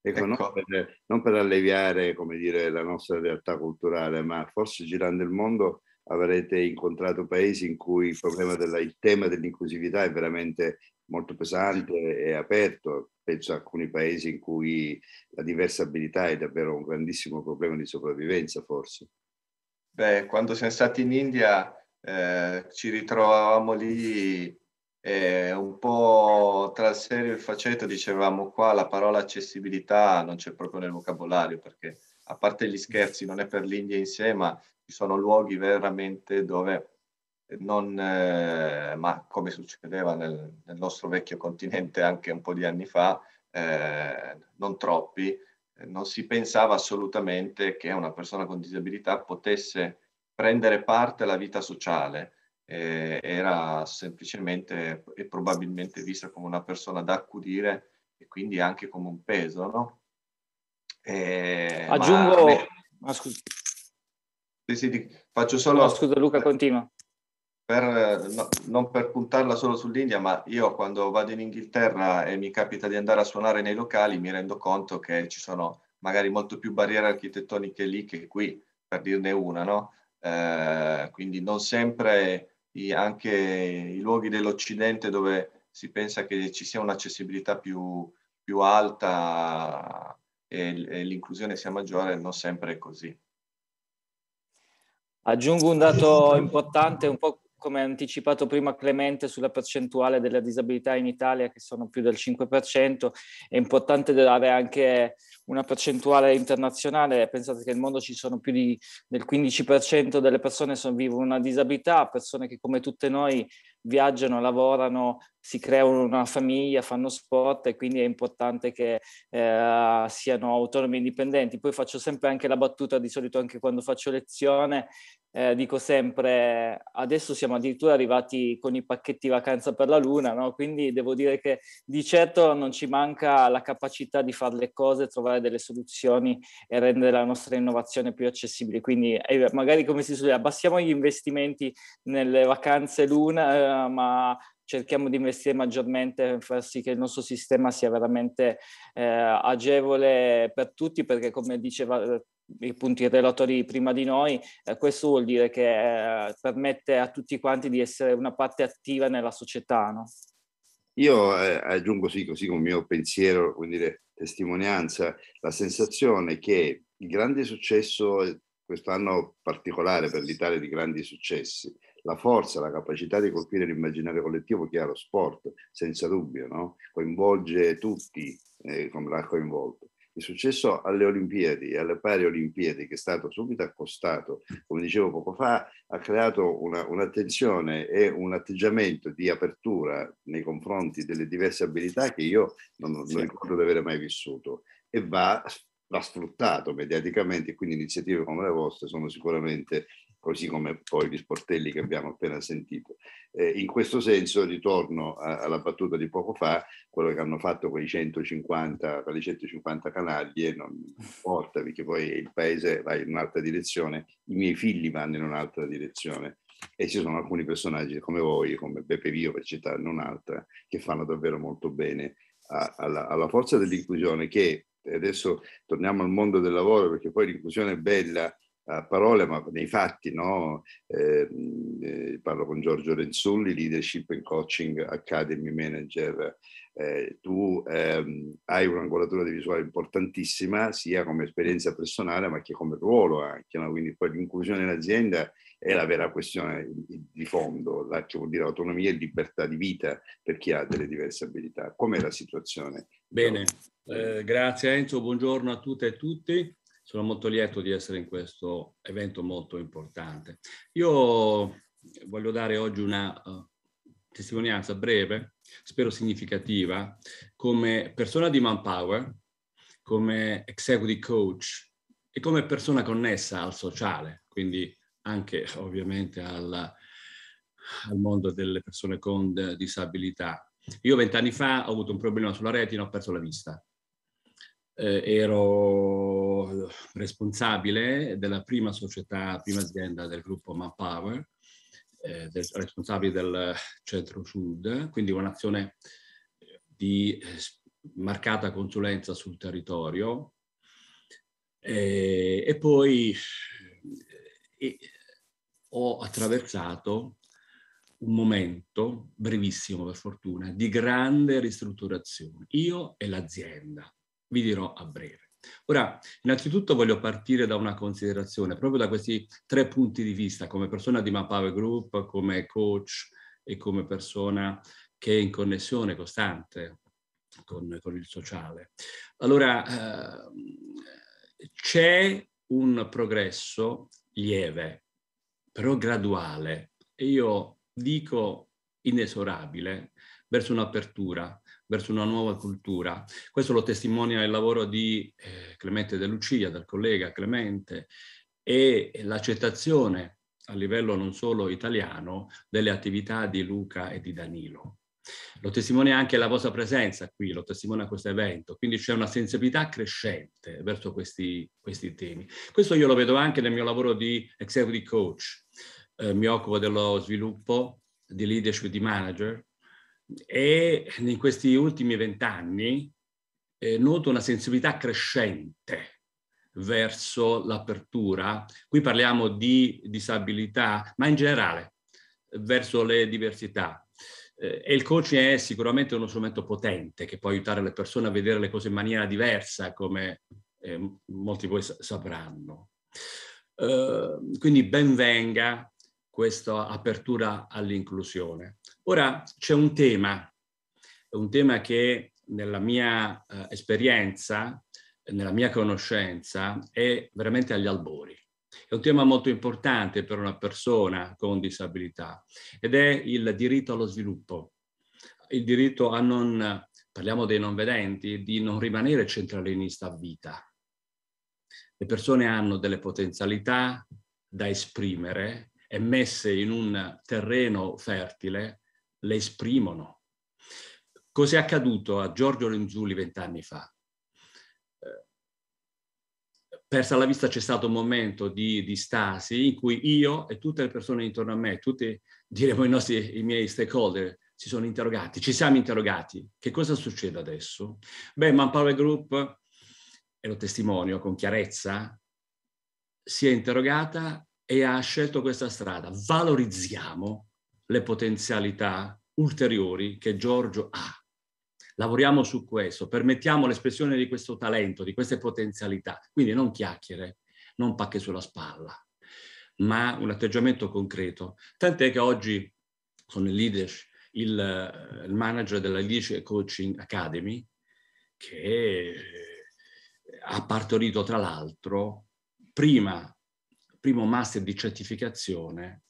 Ecco, non ecco. per, non per alleviare dire, la nostra realtà culturale, ma forse girando il mondo avrete incontrato paesi in cui il, problema della, il tema dell'inclusività è veramente molto pesante e aperto. Penso a alcuni paesi in cui la diversa abilità è davvero un grandissimo problema di sopravvivenza, forse. Beh, quando siamo stati in India eh, ci ritrovavamo lì eh, un po' tra il serio e il faceto, dicevamo qua la parola accessibilità non c'è proprio nel vocabolario perché a parte gli scherzi non è per l'India in sé, ma ci sono luoghi veramente dove non, eh, ma come succedeva nel, nel, nostro vecchio continente anche un po' di anni fa, eh, non troppi, eh, non si pensava assolutamente che una persona con disabilità potesse prendere parte alla vita sociale, eh, era semplicemente e probabilmente vista come una persona da accudire e quindi anche come un peso, no? Eh, Aggiungo... Ma... Ah, scusa. Sì, sì, faccio solo... No, scusa Luca, continua per, no, non per puntarla solo sull'India, ma io quando vado in Inghilterra e mi capita di andare a suonare nei locali mi rendo conto che ci sono magari molto più barriere architettoniche lì che qui, per dirne una, no? Eh, quindi non sempre i, anche i luoghi dell'Occidente dove si pensa che ci sia un'accessibilità più, più alta e, e l'inclusione sia maggiore, non sempre è così. Aggiungo un dato importante, un po' come ha anticipato prima Clemente sulla percentuale della disabilità in Italia, che sono più del 5%, è importante dare anche una percentuale internazionale. Pensate che nel mondo ci sono più di, del 15% delle persone che vivono una disabilità, persone che come tutte noi viaggiano, lavorano, si creano una famiglia, fanno sport e quindi è importante che eh, siano autonomi e indipendenti. Poi faccio sempre anche la battuta, di solito anche quando faccio lezione, eh, dico sempre adesso siamo addirittura arrivati con i pacchetti vacanza per la luna, no? quindi devo dire che di certo non ci manca la capacità di fare le cose, trovare delle soluzioni e rendere la nostra innovazione più accessibile. Quindi eh, magari come si suol dire, abbassiamo gli investimenti nelle vacanze luna, eh, ma cerchiamo di investire maggiormente per far sì che il nostro sistema sia veramente eh, agevole per tutti, perché come diceva eh, i punti relatori prima di noi, eh, questo vuol dire che eh, permette a tutti quanti di essere una parte attiva nella società. No? Io eh, aggiungo sì, così con il mio pensiero, come dire, testimonianza, la sensazione che il grande successo, eh, quest'anno particolare per l'Italia di grandi successi, la forza, la capacità di colpire l'immaginario collettivo che ha lo sport, senza dubbio, no? coinvolge tutti eh, come l'ha coinvolto. Il successo alle Olimpiadi, alle pari Olimpiadi, che è stato subito accostato, come dicevo poco fa, ha creato una, un'attenzione e un atteggiamento di apertura nei confronti delle diverse abilità che io non, non sì. ricordo di aver mai vissuto e va, va sfruttato mediaticamente, quindi iniziative come le vostre sono sicuramente così come poi gli sportelli che abbiamo appena sentito. Eh, in questo senso ritorno a, alla battuta di poco fa, quello che hanno fatto quei 150, quelle 150 canaglie non importa perché poi il paese va in un'altra direzione, i miei figli vanno in un'altra direzione e ci sono alcuni personaggi come voi, come Beppe Vio per citarne un'altra, che fanno davvero molto bene a, alla, alla forza dell'inclusione che adesso torniamo al mondo del lavoro perché poi l'inclusione è bella a parole ma nei fatti, no? eh, eh, parlo con Giorgio Renzulli, Leadership and Coaching Academy Manager. Eh, tu ehm, hai un'angolatura di visuale importantissima sia come esperienza personale ma che come ruolo anche, no? quindi poi l'inclusione in azienda è la vera questione di fondo, la, che vuol dire autonomia e libertà di vita per chi ha delle diverse abilità. Com'è la situazione? Bene, eh, grazie Enzo, buongiorno a tutte e a tutti sono molto lieto di essere in questo evento molto importante. Io voglio dare oggi una eh, testimonianza breve, spero significativa, come persona di Manpower, come executive coach e come persona connessa al sociale, quindi anche ovviamente al, al mondo delle persone con disabilità. Io vent'anni fa ho avuto un problema sulla retina, ho perso la vista. Eh, ero responsabile della prima società, prima azienda del gruppo Manpower, eh, del, responsabile del centro sud, quindi un'azione eh, di eh, marcata consulenza sul territorio e, eh, e poi e, ho attraversato un momento brevissimo per fortuna di grande ristrutturazione, io e l'azienda, vi dirò a breve. Ora, innanzitutto voglio partire da una considerazione, proprio da questi tre punti di vista, come persona di Mapawe Group, come coach e come persona che è in connessione costante con, con il sociale. Allora, eh, c'è un progresso lieve, però graduale, e io dico inesorabile, verso un'apertura verso una nuova cultura. Questo lo testimonia il lavoro di eh, Clemente De Lucia, del collega Clemente, e l'accettazione a livello non solo italiano delle attività di Luca e di Danilo. Lo testimonia anche la vostra presenza qui, lo testimonia questo evento, quindi c'è una sensibilità crescente verso questi, questi, temi. Questo io lo vedo anche nel mio lavoro di executive coach, eh, mi occupo dello sviluppo, di leadership, di manager, e in questi ultimi vent'anni eh, noto una sensibilità crescente verso l'apertura. Qui parliamo di disabilità, ma in generale verso le diversità. Eh, e il coaching è sicuramente uno strumento potente che può aiutare le persone a vedere le cose in maniera diversa, come eh, molti di voi sapranno. Eh, quindi benvenga questa apertura all'inclusione. Ora c'è un tema, un tema che nella mia eh, esperienza, nella mia conoscenza, è veramente agli albori. È un tema molto importante per una persona con disabilità ed è il diritto allo sviluppo, il diritto a non, parliamo dei non vedenti, di non rimanere centralinista a vita. Le persone hanno delle potenzialità da esprimere, e messe in un terreno fertile le esprimono. Cos'è accaduto a Giorgio Renzulli vent'anni fa? Eh, persa la vista c'è stato un momento di, di, stasi in cui io e tutte le persone intorno a me, tutti diremo i, nostri, i miei stakeholder, si sono interrogati, ci siamo interrogati, che cosa succede adesso? Beh, Manpower Group, e lo testimonio con chiarezza, si è interrogata e ha scelto questa strada. Valorizziamo le potenzialità ulteriori che Giorgio ha. Lavoriamo su questo, permettiamo l'espressione di questo talento, di queste potenzialità. Quindi non chiacchiere, non pacche sulla spalla, ma un atteggiamento concreto. Tant'è che oggi sono il leader, il, eh, il manager della Leadership Coaching Academy, che ha partorito tra l'altro prima primo master di certificazione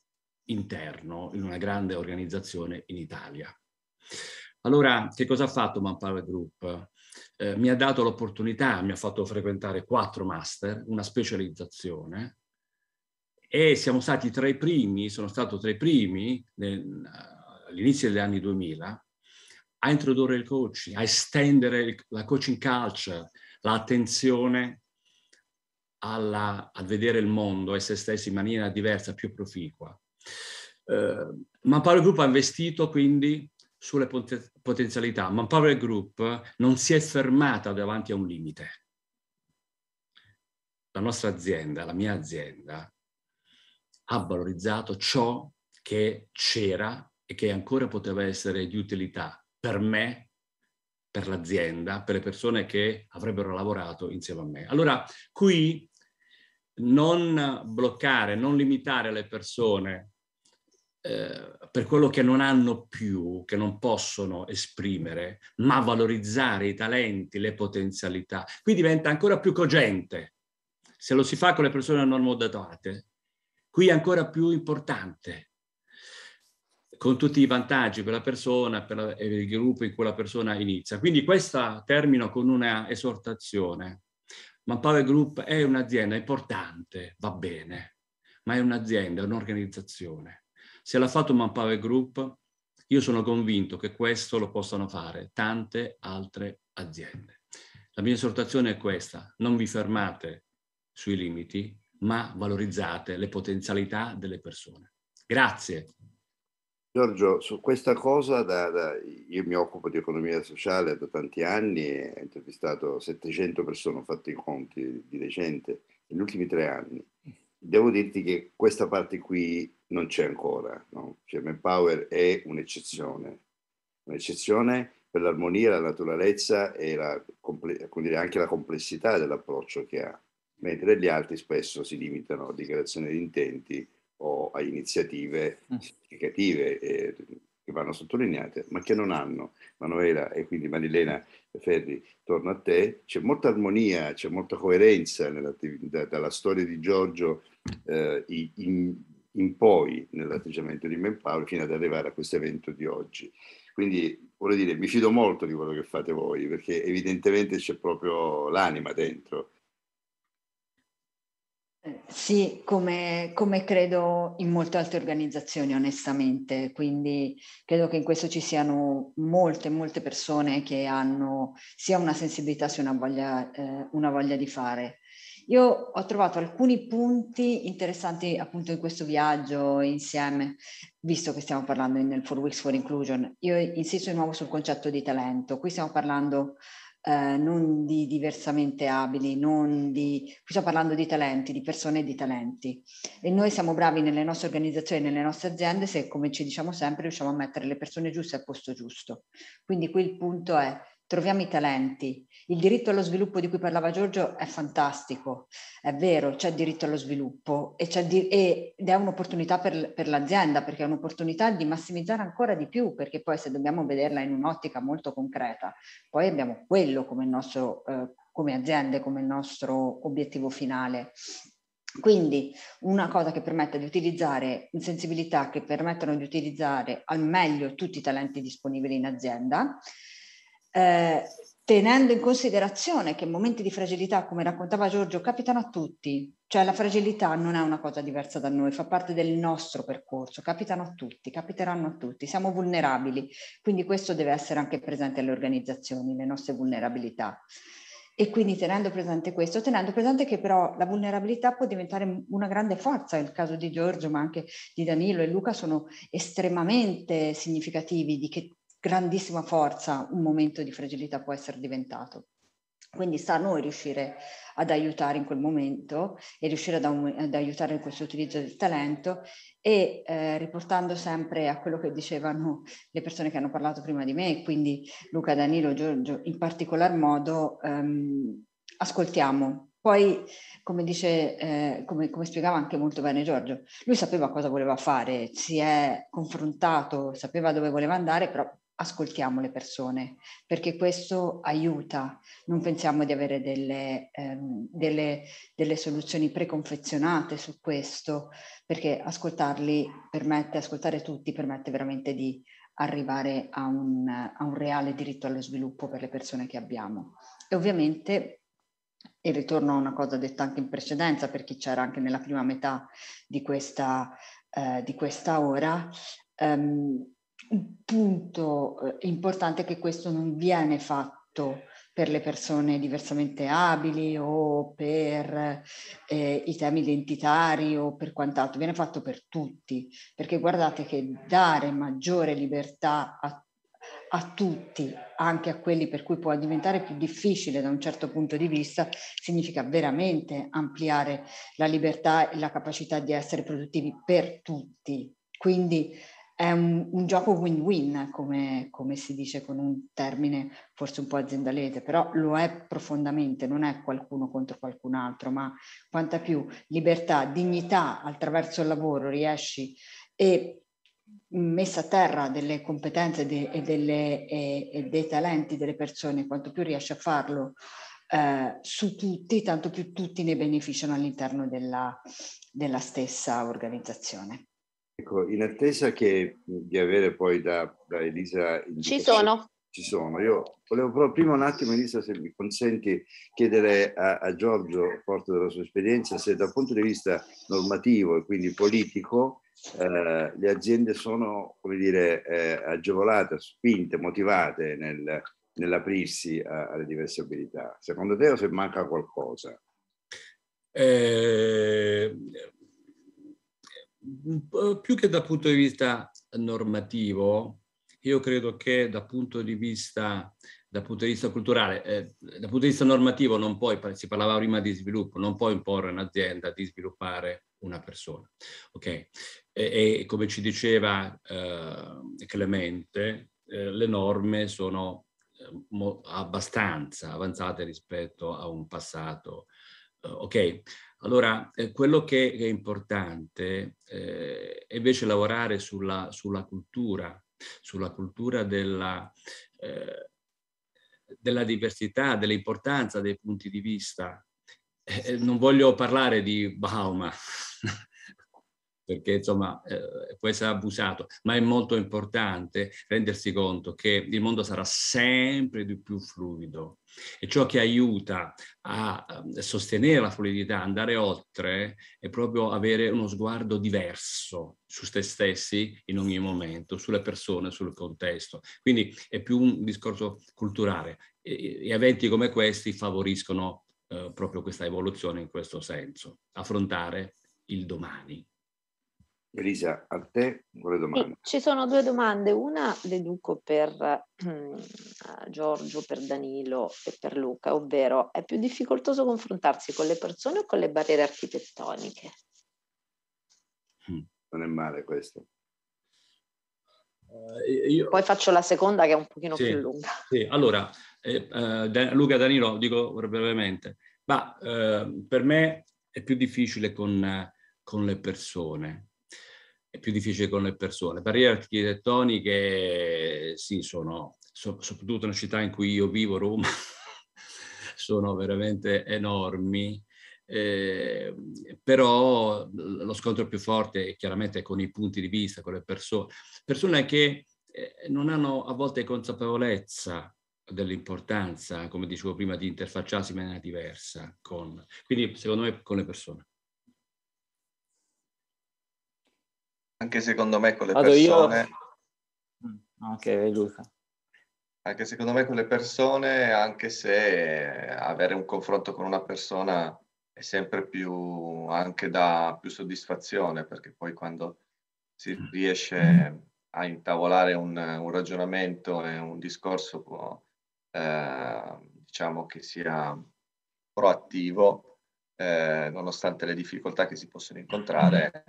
interno in una grande organizzazione in Italia. Allora, che cosa ha fatto Manpower Group? Eh, mi ha dato l'opportunità, mi ha fatto frequentare quattro master, una specializzazione, e siamo stati tra i primi, sono stato tra i primi nel, all'inizio degli anni 2000 a introdurre il coaching, a estendere il, la coaching culture, l'attenzione alla, a vedere il mondo e se stessi in maniera diversa, più proficua. Eh, Manpower Group ha investito quindi sulle pot- potenzialità. Manpower Group non si è fermata davanti a un limite. La nostra azienda, la mia azienda, ha valorizzato ciò che c'era e che ancora poteva essere di utilità per me, per l'azienda, per le persone che avrebbero lavorato insieme a me. Allora, qui non bloccare, non limitare le persone eh, per quello che non hanno più, che non possono esprimere, ma valorizzare i talenti, le potenzialità. Qui diventa ancora più cogente se lo si fa con le persone non modatate. Qui è ancora più importante con tutti i vantaggi per la persona per la, e per il gruppo in cui la persona inizia. Quindi questa termino con una esortazione Manpower Group è un'azienda importante, va bene, ma è un'azienda, è un'organizzazione. Se l'ha fatto Manpower Group, io sono convinto che questo lo possano fare tante altre aziende. La mia esortazione è questa, non vi fermate sui limiti, ma valorizzate le potenzialità delle persone. Grazie. Giorgio, su questa cosa da, da, io mi occupo di economia sociale da tanti anni ho intervistato 700 persone, ho fatto i conti di recente, negli ultimi tre anni. Devo dirti che questa parte qui non c'è ancora, no? cioè Manpower è un'eccezione, un'eccezione per l'armonia, la naturalezza e la, dire, anche la complessità dell'approccio che ha, mentre gli altri spesso si limitano a dichiarazioni di intenti o a iniziative mm. significative eh, che vanno sottolineate, ma che non hanno. Manuela e quindi Marilena Ferri, torno a te, c'è molta armonia, c'è molta coerenza da, dalla storia di Giorgio eh, in, in, poi nell'atteggiamento di Manpower fino ad arrivare a questo evento di oggi. Quindi vorrei dire, mi fido molto di quello che fate voi, perché evidentemente c'è proprio l'anima dentro sì, come, come, credo in molte altre organizzazioni, onestamente. Quindi credo che in questo ci siano molte, molte persone che hanno sia una sensibilità sia una voglia, eh, una voglia di fare. Io ho trovato alcuni punti interessanti appunto in questo viaggio insieme, visto che stiamo parlando nel 4 Weeks for Inclusion. Io insisto di nuovo sul concetto di talento. Qui stiamo parlando eh, non di diversamente abili, non di... qui sto parlando di talenti, di persone e di talenti. E noi siamo bravi nelle nostre organizzazioni, nelle nostre aziende, se come ci diciamo sempre riusciamo a mettere le persone giuste al posto giusto. Quindi qui il punto è troviamo i talenti. Il diritto allo sviluppo di cui parlava Giorgio è fantastico, è vero, c'è diritto allo sviluppo e di- ed è un'opportunità per, per, l'azienda perché è un'opportunità di massimizzare ancora di più perché poi se dobbiamo vederla in un'ottica molto concreta, poi abbiamo quello come, nostro, eh, come aziende, come nostro obiettivo finale. Quindi una cosa che permetta di utilizzare sensibilità che permettano di utilizzare al meglio tutti i talenti disponibili in azienda eh, tenendo in considerazione che momenti di fragilità, come raccontava Giorgio, capitano a tutti, cioè la fragilità non è una cosa diversa da noi, fa parte del nostro percorso, capitano a tutti, capiteranno a tutti, siamo vulnerabili, quindi questo deve essere anche presente alle organizzazioni, le nostre vulnerabilità. E quindi tenendo presente questo, tenendo presente che però la vulnerabilità può diventare una grande forza, il caso di Giorgio, ma anche di Danilo e Luca sono estremamente significativi di che grandissima forza un momento di fragilità può essere diventato. Quindi sta a noi riuscire ad aiutare in quel momento e riuscire ad, ad aiutare in questo utilizzo del talento e eh, riportando sempre a quello che dicevano le persone che hanno parlato prima di me, quindi Luca, Danilo, Giorgio, in particolar modo ehm, ascoltiamo. Poi, come dice, eh, come, come spiegava anche molto bene Giorgio, lui sapeva cosa voleva fare, si è confrontato, sapeva dove voleva andare, però ascoltiamo le persone, perché questo aiuta. Non pensiamo di avere delle, ehm, delle, delle soluzioni preconfezionate su questo, perché ascoltarli permette, ascoltare tutti permette veramente di arrivare a un, a un reale diritto allo sviluppo per le persone che abbiamo. E ovviamente e ritorno a una cosa detta anche in precedenza per chi c'era anche nella prima metà di questa, eh, di questa ora, um, un punto eh, importante è che questo non viene fatto per le persone diversamente abili o per eh, i temi identitari o per quant'altro, viene fatto per tutti, perché guardate che dare maggiore libertà a, a tutti, anche a quelli per cui può diventare più difficile da un certo punto di vista, significa veramente ampliare la libertà e la capacità di essere produttivi per tutti. Quindi è un, un gioco win-win, come, come, si dice con un termine forse un po' aziendalese, però lo è profondamente, non è qualcuno contro qualcun altro, ma quanta più libertà, dignità attraverso il lavoro riesci e messa a terra delle competenze de, e, delle, e, e, dei talenti delle persone, quanto più riesci a farlo eh, su tutti, tanto più tutti ne beneficiano all'interno della, della stessa organizzazione. Ecco, in attesa che, di avere poi da, da Elisa... Ci sono. Ci sono. Io volevo però prima un attimo, Elisa, se mi consenti, chiedere a, a Giorgio, forte della sua esperienza, se dal punto di vista normativo e quindi politico eh, le aziende sono, come dire, eh, agevolate, spinte, motivate nel, nell'aprirsi a, alle diverse abilità. Secondo te o se manca qualcosa? Eh, più che dal punto di vista normativo, io credo che dal punto di vista, punto di vista culturale, eh, dal punto di vista normativo non puoi, si parlava prima di sviluppo, non puoi imporre un'azienda di sviluppare una persona. Ok? E, e come ci diceva eh, Clemente, eh, le norme sono eh, abbastanza avanzate rispetto a un passato. Eh, ok? Allora, eh, quello che è importante eh, è invece lavorare sulla, sulla cultura, sulla cultura della, eh, della diversità, dell'importanza dei punti di vista. Eh, eh, non voglio parlare di Bauma, perché insomma eh, può essere abusato, ma è molto importante rendersi conto che il mondo sarà sempre di più fluido e ciò che aiuta a, eh, sostenere la fluidità, andare oltre, è proprio avere uno sguardo diverso su se stessi in ogni momento, sulle persone, sul contesto. Quindi è più un discorso culturale e, e eventi come questi favoriscono eh, proprio questa evoluzione in questo senso, affrontare il domani. Elisa, a te quale domande. Sì, ci sono due domande, una le deduco per ehm, eh, Giorgio, per Danilo e per Luca, ovvero è più difficoltoso confrontarsi con le persone o con le barriere architettoniche? Mm, non è male questo. Uh, io... Poi faccio la seconda che è un pochino sì, più lunga. Sì, allora, eh, eh, Luca Danilo, dico brevemente, ma eh, per me è più difficile con, con le persone è più difficile con le persone. Barriere architettoniche, sì, sono, so, soprattutto nella città in cui io vivo, Roma, sono veramente enormi. Eh, però lo scontro più forte è chiaramente con i punti di vista, con le persone, persone che eh, non hanno a volte consapevolezza dell'importanza, come dicevo prima, di interfacciarsi in maniera diversa con, quindi secondo me con le persone. Anche secondo me con le Vado persone... Io... Mm, ok, Luca. Anche secondo me con le persone, anche se avere un confronto con una persona è sempre più, anche da più soddisfazione, perché poi quando si mm. riesce a intavolare un, un ragionamento e un discorso, può, eh, diciamo che sia proattivo, eh, nonostante le difficoltà che si possono incontrare,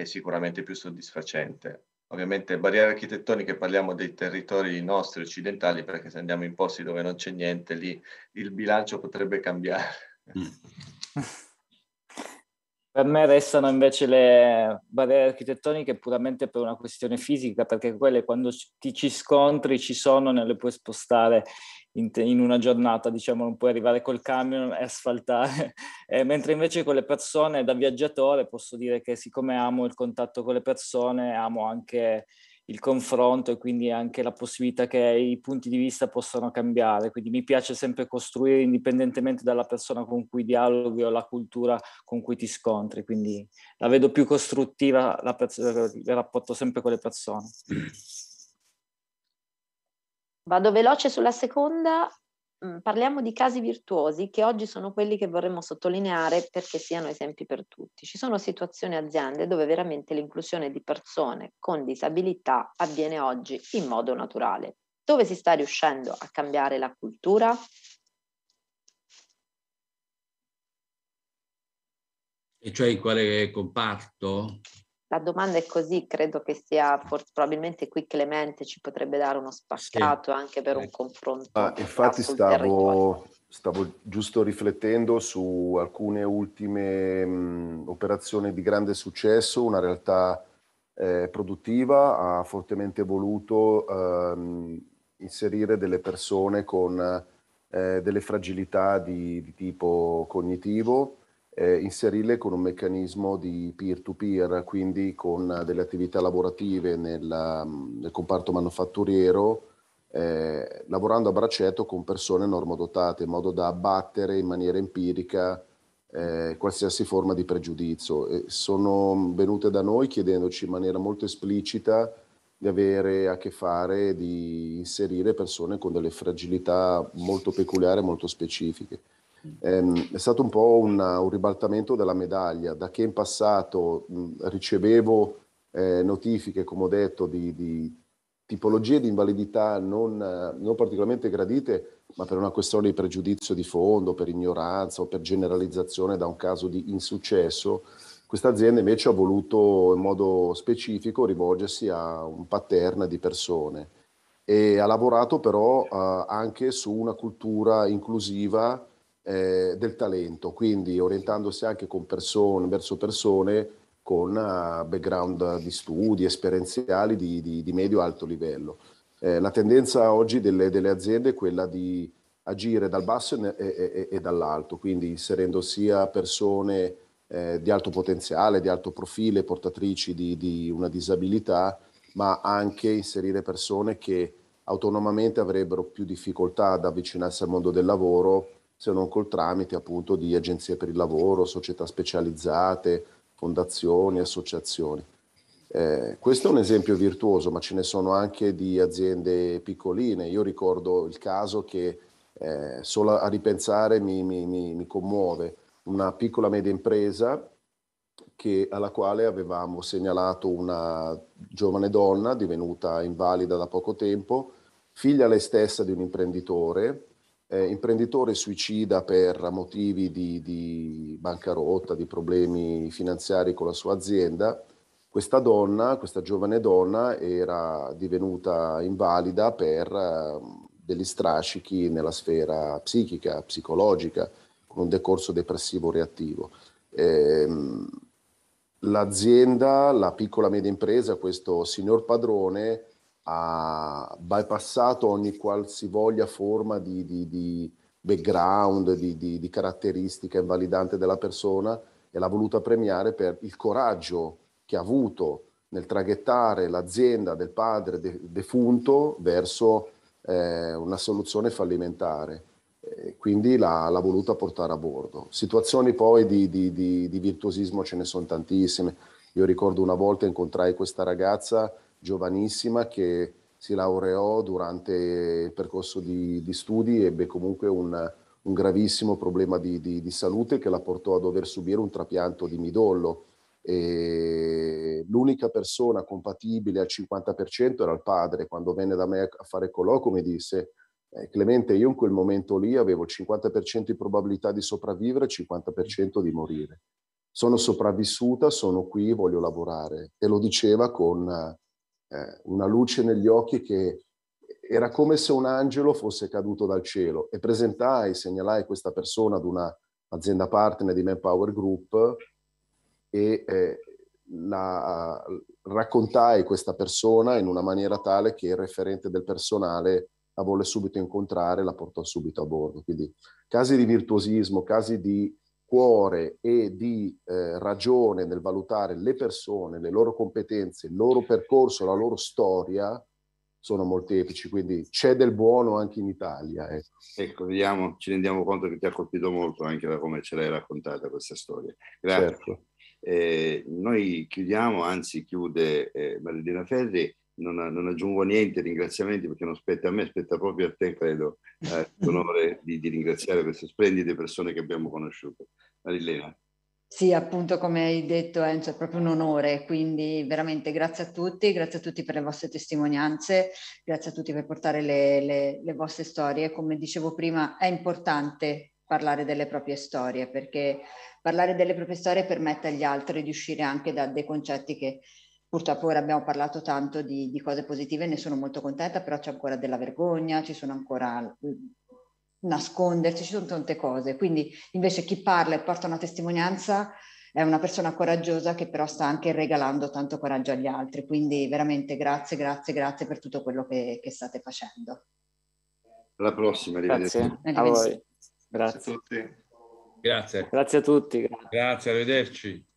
è sicuramente più soddisfacente. Ovviamente barriere architettoniche parliamo dei territori nostri occidentali perché se andiamo in posti dove non c'è niente lì il bilancio potrebbe cambiare. Mm. Per me restano invece le barriere architettoniche puramente per una questione fisica, perché quelle quando ti ci scontri ci sono, non le puoi spostare in, te, in, una giornata, diciamo, non puoi arrivare col camion e asfaltare, eh, mentre invece con le persone da viaggiatore posso dire che siccome amo il contatto con le persone, amo anche il confronto e quindi anche la possibilità che i punti di vista possano cambiare, quindi mi piace sempre costruire indipendentemente dalla persona con cui dialoghi o la cultura con cui ti scontri, quindi la vedo più costruttiva la pers- il rapporto sempre con le persone. Vado veloce sulla seconda, mm, parliamo di casi virtuosi che oggi sono quelli che vorremmo sottolineare perché siano esempi per tutti. Ci sono situazioni aziende dove veramente l'inclusione di persone con disabilità avviene oggi in modo naturale. Dove si sta riuscendo a cambiare la cultura? E cioè in quale comparto? La domanda è così, credo che sia forse, probabilmente qui Clemente ci potrebbe dare uno spaccato sì. anche per un eh, confronto. Ah, infatti stavo, stavo, giusto riflettendo su alcune ultime mh, operazioni di grande successo, una realtà eh, produttiva ha fortemente voluto ehm, inserire delle persone con eh, delle fragilità di, di tipo cognitivo eh, inserirle con un meccanismo di peer-to-peer, quindi con eh, delle attività lavorative nel, mm, nel comparto manufatturiero, eh, lavorando a braccetto con persone normodotate, in modo da abbattere in maniera empirica eh, qualsiasi forma di pregiudizio. E sono venute da noi chiedendoci in maniera molto esplicita di avere a che fare, di inserire persone con delle fragilità molto peculiari, molto specifiche. Ehm, è stato un po' una, un ribaltamento della medaglia, da che in passato ricevevo eh, notifiche, come ho detto, di, di tipologie di invalidità non, non, particolarmente gradite, ma per una questione di pregiudizio di fondo, per ignoranza o per generalizzazione da un caso di insuccesso, questa azienda invece ha voluto in modo specifico rivolgersi a un pattern di persone e ha lavorato però eh, anche su una cultura inclusiva eh, del talento, quindi orientandosi anche persone, verso persone con uh, background di studi esperienziali di, di, di medio-alto livello. Eh, la tendenza oggi delle, delle, aziende è quella di agire dal basso e, e, e dall'alto, quindi inserendo sia persone eh, di alto potenziale, di alto profilo, portatrici di, di, una disabilità, ma anche inserire persone che autonomamente avrebbero più difficoltà ad avvicinarsi al mondo del lavoro se non col tramite appunto di agenzie per il lavoro, società specializzate, fondazioni, associazioni. Eh, questo è un esempio virtuoso, ma ce ne sono anche di aziende piccoline. Io ricordo il caso che eh, solo a ripensare mi, mi, mi, mi, commuove, una piccola media impresa che, alla quale avevamo segnalato una giovane donna divenuta invalida da poco tempo, figlia lei stessa di un imprenditore, eh, imprenditore suicida per motivi di, di bancarotta, di problemi finanziari con la sua azienda. Questa donna, questa giovane donna, era divenuta invalida per eh, degli strascichi nella sfera psichica, psicologica, con un decorso depressivo reattivo. Ehm, l'azienda, la piccola media impresa, questo signor padrone ha bypassato ogni qualsivoglia forma di, di, di background, di, di, caratteristica invalidante della persona e l'ha voluta premiare per il coraggio che ha avuto nel traghettare l'azienda del padre de, defunto verso eh, una soluzione fallimentare. Eh, quindi l'ha, l'ha, voluta portare a bordo. Situazioni poi di virtuosismo ce ne sono tantissime. Io ricordo una volta incontrai questa ragazza giovanissima che si laureò durante il percorso di, di studi, ebbe comunque un, un gravissimo problema di, di, di, salute che la portò a dover subire un trapianto di midollo. E l'unica persona compatibile al 50% era il padre. Quando venne da me a fare colloquio mi disse eh, Clemente, io in quel momento lì avevo il 50% di probabilità di sopravvivere e il 50% di morire. Sono sopravvissuta, sono qui, voglio lavorare. E lo diceva con eh, una luce negli occhi che era come se un angelo fosse caduto dal cielo e presentai, segnalai questa persona ad una azienda partner di Manpower Group e eh, la, raccontai questa persona in una maniera tale che il referente del personale la volle subito incontrare e la portò subito a bordo. Quindi casi di virtuosismo, casi di cuore e di eh, ragione nel valutare le persone, le loro competenze, il loro percorso, la loro storia sono molteplici, quindi c'è del buono anche in Italia. Eh. Ecco, vediamo, ci rendiamo conto che ti ha colpito molto anche da come ce l'hai raccontata questa storia. Grazie. Certo. Eh, noi chiudiamo, anzi chiude eh, Marilina Ferri non, non, aggiungo niente, ringraziamenti perché non spetta a me, spetta proprio a te, credo, eh, l'onore di, di, ringraziare queste splendide persone che abbiamo conosciuto. Marilena. Sì, appunto come hai detto Enzo, eh, è proprio un onore, quindi veramente grazie a tutti, grazie a tutti per le vostre testimonianze, grazie a tutti per portare le, le, le vostre storie. Come dicevo prima, è importante parlare delle proprie storie perché parlare delle proprie storie permette agli altri di uscire anche da dei concetti che Purtroppo ora abbiamo parlato tanto di, di cose positive, ne sono molto contenta, però c'è ancora della vergogna, ci sono ancora mm, nasconderci, ci sono tante cose. Quindi invece chi parla e porta una testimonianza è una persona coraggiosa che però sta anche regalando tanto coraggio agli altri. Quindi veramente grazie, grazie, grazie per tutto quello che, che state facendo. Alla prossima, arrivederci. Grazie. arrivederci. A voi. Grazie. grazie a tutti. Grazie. Grazie a tutti. Grazie, arrivederci.